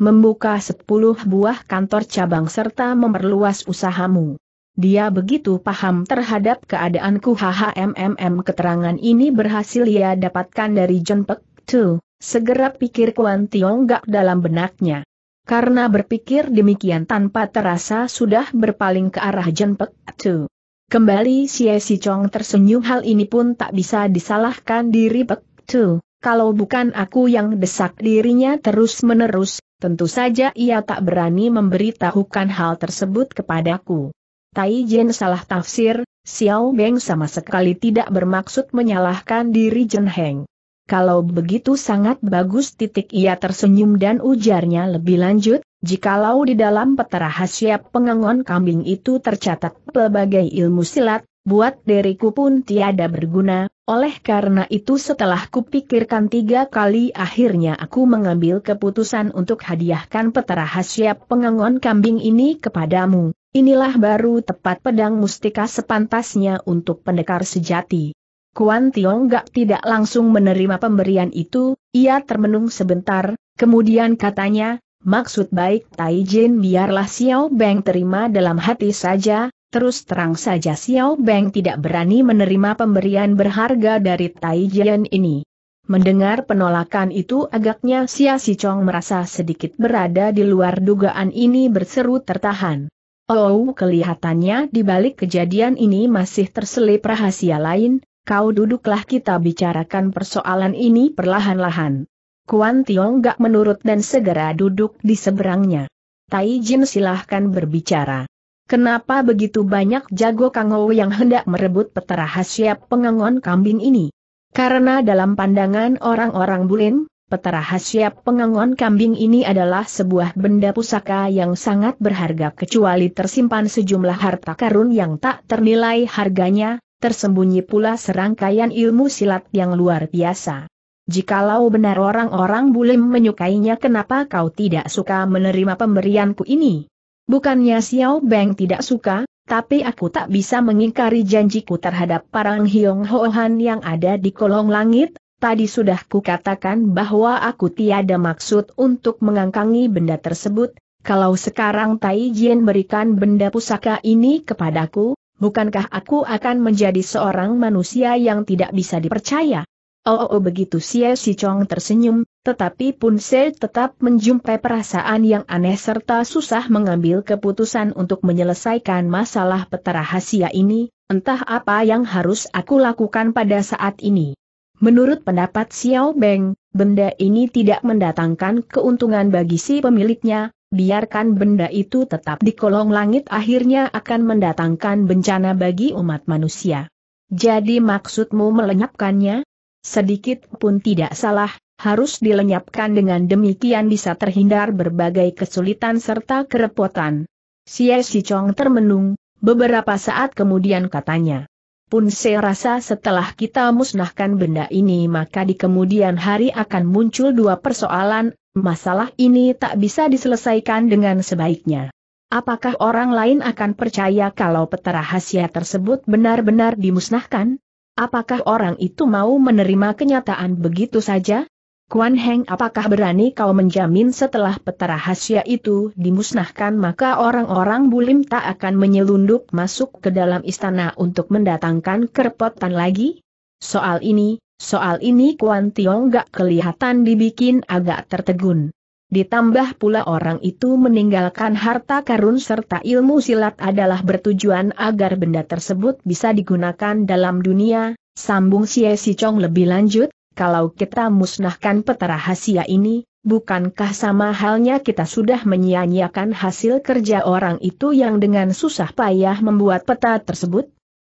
membuka 10 buah kantor cabang serta memperluas usahamu. Dia begitu paham terhadap keadaanku HHMMM keterangan ini berhasil ia dapatkan dari John Peck. Tu. Segera pikir Kuan Gak dalam benaknya. Karena berpikir demikian tanpa terasa sudah berpaling ke arah Jen Pek Tu. Kembali Xie Si Chong tersenyum hal ini pun tak bisa disalahkan diri Pek Tu. Kalau bukan aku yang desak dirinya terus-menerus, tentu saja ia tak berani memberitahukan hal tersebut kepadaku. Tai Jen salah tafsir, Xiao Beng sama sekali tidak bermaksud menyalahkan diri Jen Heng. Kalau begitu sangat bagus titik ia tersenyum dan ujarnya lebih lanjut, jikalau di dalam peta rahasia pengangon kambing itu tercatat pelbagai ilmu silat, buat diriku pun tiada berguna, oleh karena itu setelah kupikirkan tiga kali akhirnya aku mengambil keputusan untuk hadiahkan peta rahasia pengangon kambing ini kepadamu, inilah baru tepat pedang mustika sepantasnya untuk pendekar sejati. Kuan Tiong Gak tidak langsung menerima pemberian itu, ia termenung sebentar, kemudian katanya, maksud baik Tai Jin biarlah Xiao Beng terima dalam hati saja, terus terang saja Xiao Beng tidak berani menerima pemberian berharga dari Tai Jin ini. Mendengar penolakan itu agaknya Xiao Si Chong merasa sedikit berada di luar dugaan ini berseru tertahan. Oh, kelihatannya di balik kejadian ini masih terselip rahasia lain, Kau duduklah kita bicarakan persoalan ini perlahan-lahan. Kuan Tiong gak menurut dan segera duduk di seberangnya. Tai Jin silahkan berbicara. Kenapa begitu banyak jago kangou yang hendak merebut peta rahasia pengangon kambing ini? Karena dalam pandangan orang-orang Bulin, peta rahasia pengangon kambing ini adalah sebuah benda pusaka yang sangat berharga kecuali tersimpan sejumlah harta karun yang tak ternilai harganya, tersembunyi pula serangkaian ilmu silat yang luar biasa. Jikalau benar orang-orang bulim menyukainya kenapa kau tidak suka menerima pemberianku ini? Bukannya Xiao Beng tidak suka, tapi aku tak bisa mengingkari janjiku terhadap parang Hiong Ho Han yang ada di kolong langit, tadi sudah kukatakan bahwa aku tiada maksud untuk mengangkangi benda tersebut, kalau sekarang Tai Jin berikan benda pusaka ini kepadaku, bukankah aku akan menjadi seorang manusia yang tidak bisa dipercaya? Oh, oh, oh begitu si Si Chong tersenyum, tetapi pun Se tetap menjumpai perasaan yang aneh serta susah mengambil keputusan untuk menyelesaikan masalah peta rahasia ini, entah apa yang harus aku lakukan pada saat ini. Menurut pendapat Xiao Beng, benda ini tidak mendatangkan keuntungan bagi si pemiliknya, biarkan benda itu tetap di kolong langit akhirnya akan mendatangkan bencana bagi umat manusia. Jadi maksudmu melenyapkannya? Sedikit pun tidak salah, harus dilenyapkan dengan demikian bisa terhindar berbagai kesulitan serta kerepotan. Si Si Chong termenung, beberapa saat kemudian katanya. Pun saya rasa setelah kita musnahkan benda ini maka di kemudian hari akan muncul dua persoalan, masalah ini tak bisa diselesaikan dengan sebaiknya. Apakah orang lain akan percaya kalau peta rahasia tersebut benar-benar dimusnahkan? Apakah orang itu mau menerima kenyataan begitu saja? Kuan Heng apakah berani kau menjamin setelah peta rahasia itu dimusnahkan maka orang-orang bulim tak akan menyelundup masuk ke dalam istana untuk mendatangkan kerepotan lagi? Soal ini, Soal ini Kuan Tiong gak kelihatan dibikin agak tertegun. Ditambah pula orang itu meninggalkan harta karun serta ilmu silat adalah bertujuan agar benda tersebut bisa digunakan dalam dunia, sambung Xie Si Chong lebih lanjut, kalau kita musnahkan peta rahasia ini, bukankah sama halnya kita sudah menyia-nyiakan hasil kerja orang itu yang dengan susah payah membuat peta tersebut?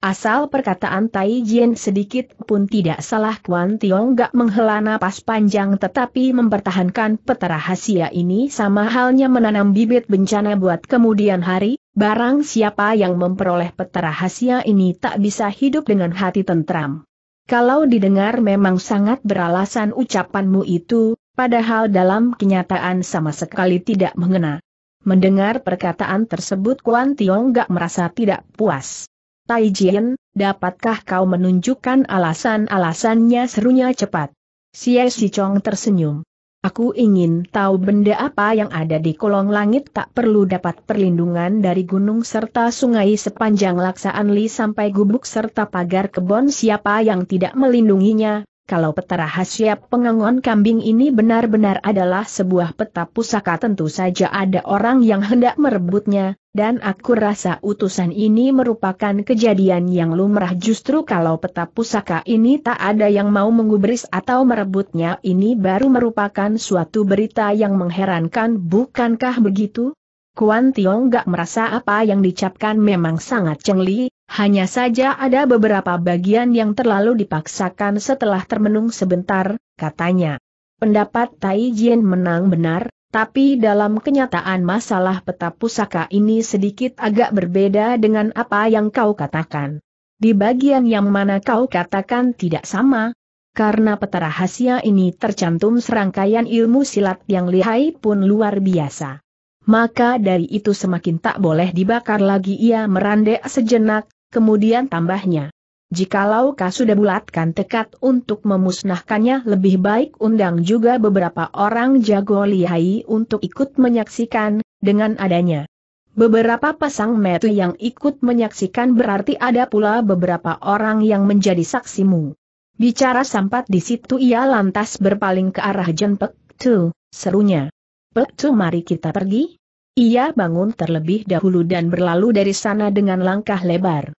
Asal perkataan Tai Jin sedikit pun tidak salah Kuan Tiong gak menghela napas panjang tetapi mempertahankan peta rahasia ini sama halnya menanam bibit bencana buat kemudian hari, barang siapa yang memperoleh peta rahasia ini tak bisa hidup dengan hati tentram. Kalau didengar memang sangat beralasan ucapanmu itu, padahal dalam kenyataan sama sekali tidak mengena. Mendengar perkataan tersebut Kuan Tiong gak merasa tidak puas. Tai Jian, dapatkah kau menunjukkan alasan-alasannya serunya cepat. Si Si Chong tersenyum. Aku ingin tahu benda apa yang ada di kolong langit tak perlu dapat perlindungan dari gunung serta sungai sepanjang laksaan Li sampai gubuk serta pagar kebon siapa yang tidak melindunginya, kalau peta rahasia pengangon kambing ini benar-benar adalah sebuah peta pusaka tentu saja ada orang yang hendak merebutnya, dan aku rasa utusan ini merupakan kejadian yang lumrah justru kalau peta pusaka ini tak ada yang mau menggubris atau merebutnya ini baru merupakan suatu berita yang mengherankan bukankah begitu? Kuan Tiong gak merasa apa yang dicapkan memang sangat cengli, hanya saja ada beberapa bagian yang terlalu dipaksakan setelah termenung sebentar, katanya. Pendapat Tai Jin menang benar, tapi dalam kenyataan masalah peta pusaka ini sedikit agak berbeda dengan apa yang kau katakan. Di bagian yang mana kau katakan tidak sama? Karena peta rahasia ini tercantum serangkaian ilmu silat yang lihai pun luar biasa. Maka dari itu semakin tak boleh dibakar lagi ia merandek sejenak, kemudian tambahnya. Jikalau kau sudah bulatkan tekad untuk memusnahkannya lebih baik undang juga beberapa orang jago lihai untuk ikut menyaksikan, dengan adanya. Beberapa pasang metu yang ikut menyaksikan berarti ada pula beberapa orang yang menjadi saksimu. Bicara sampat di situ ia lantas berpaling ke arah Jen Tu, serunya. Pek Tu mari kita pergi. Ia bangun terlebih dahulu dan berlalu dari sana dengan langkah lebar.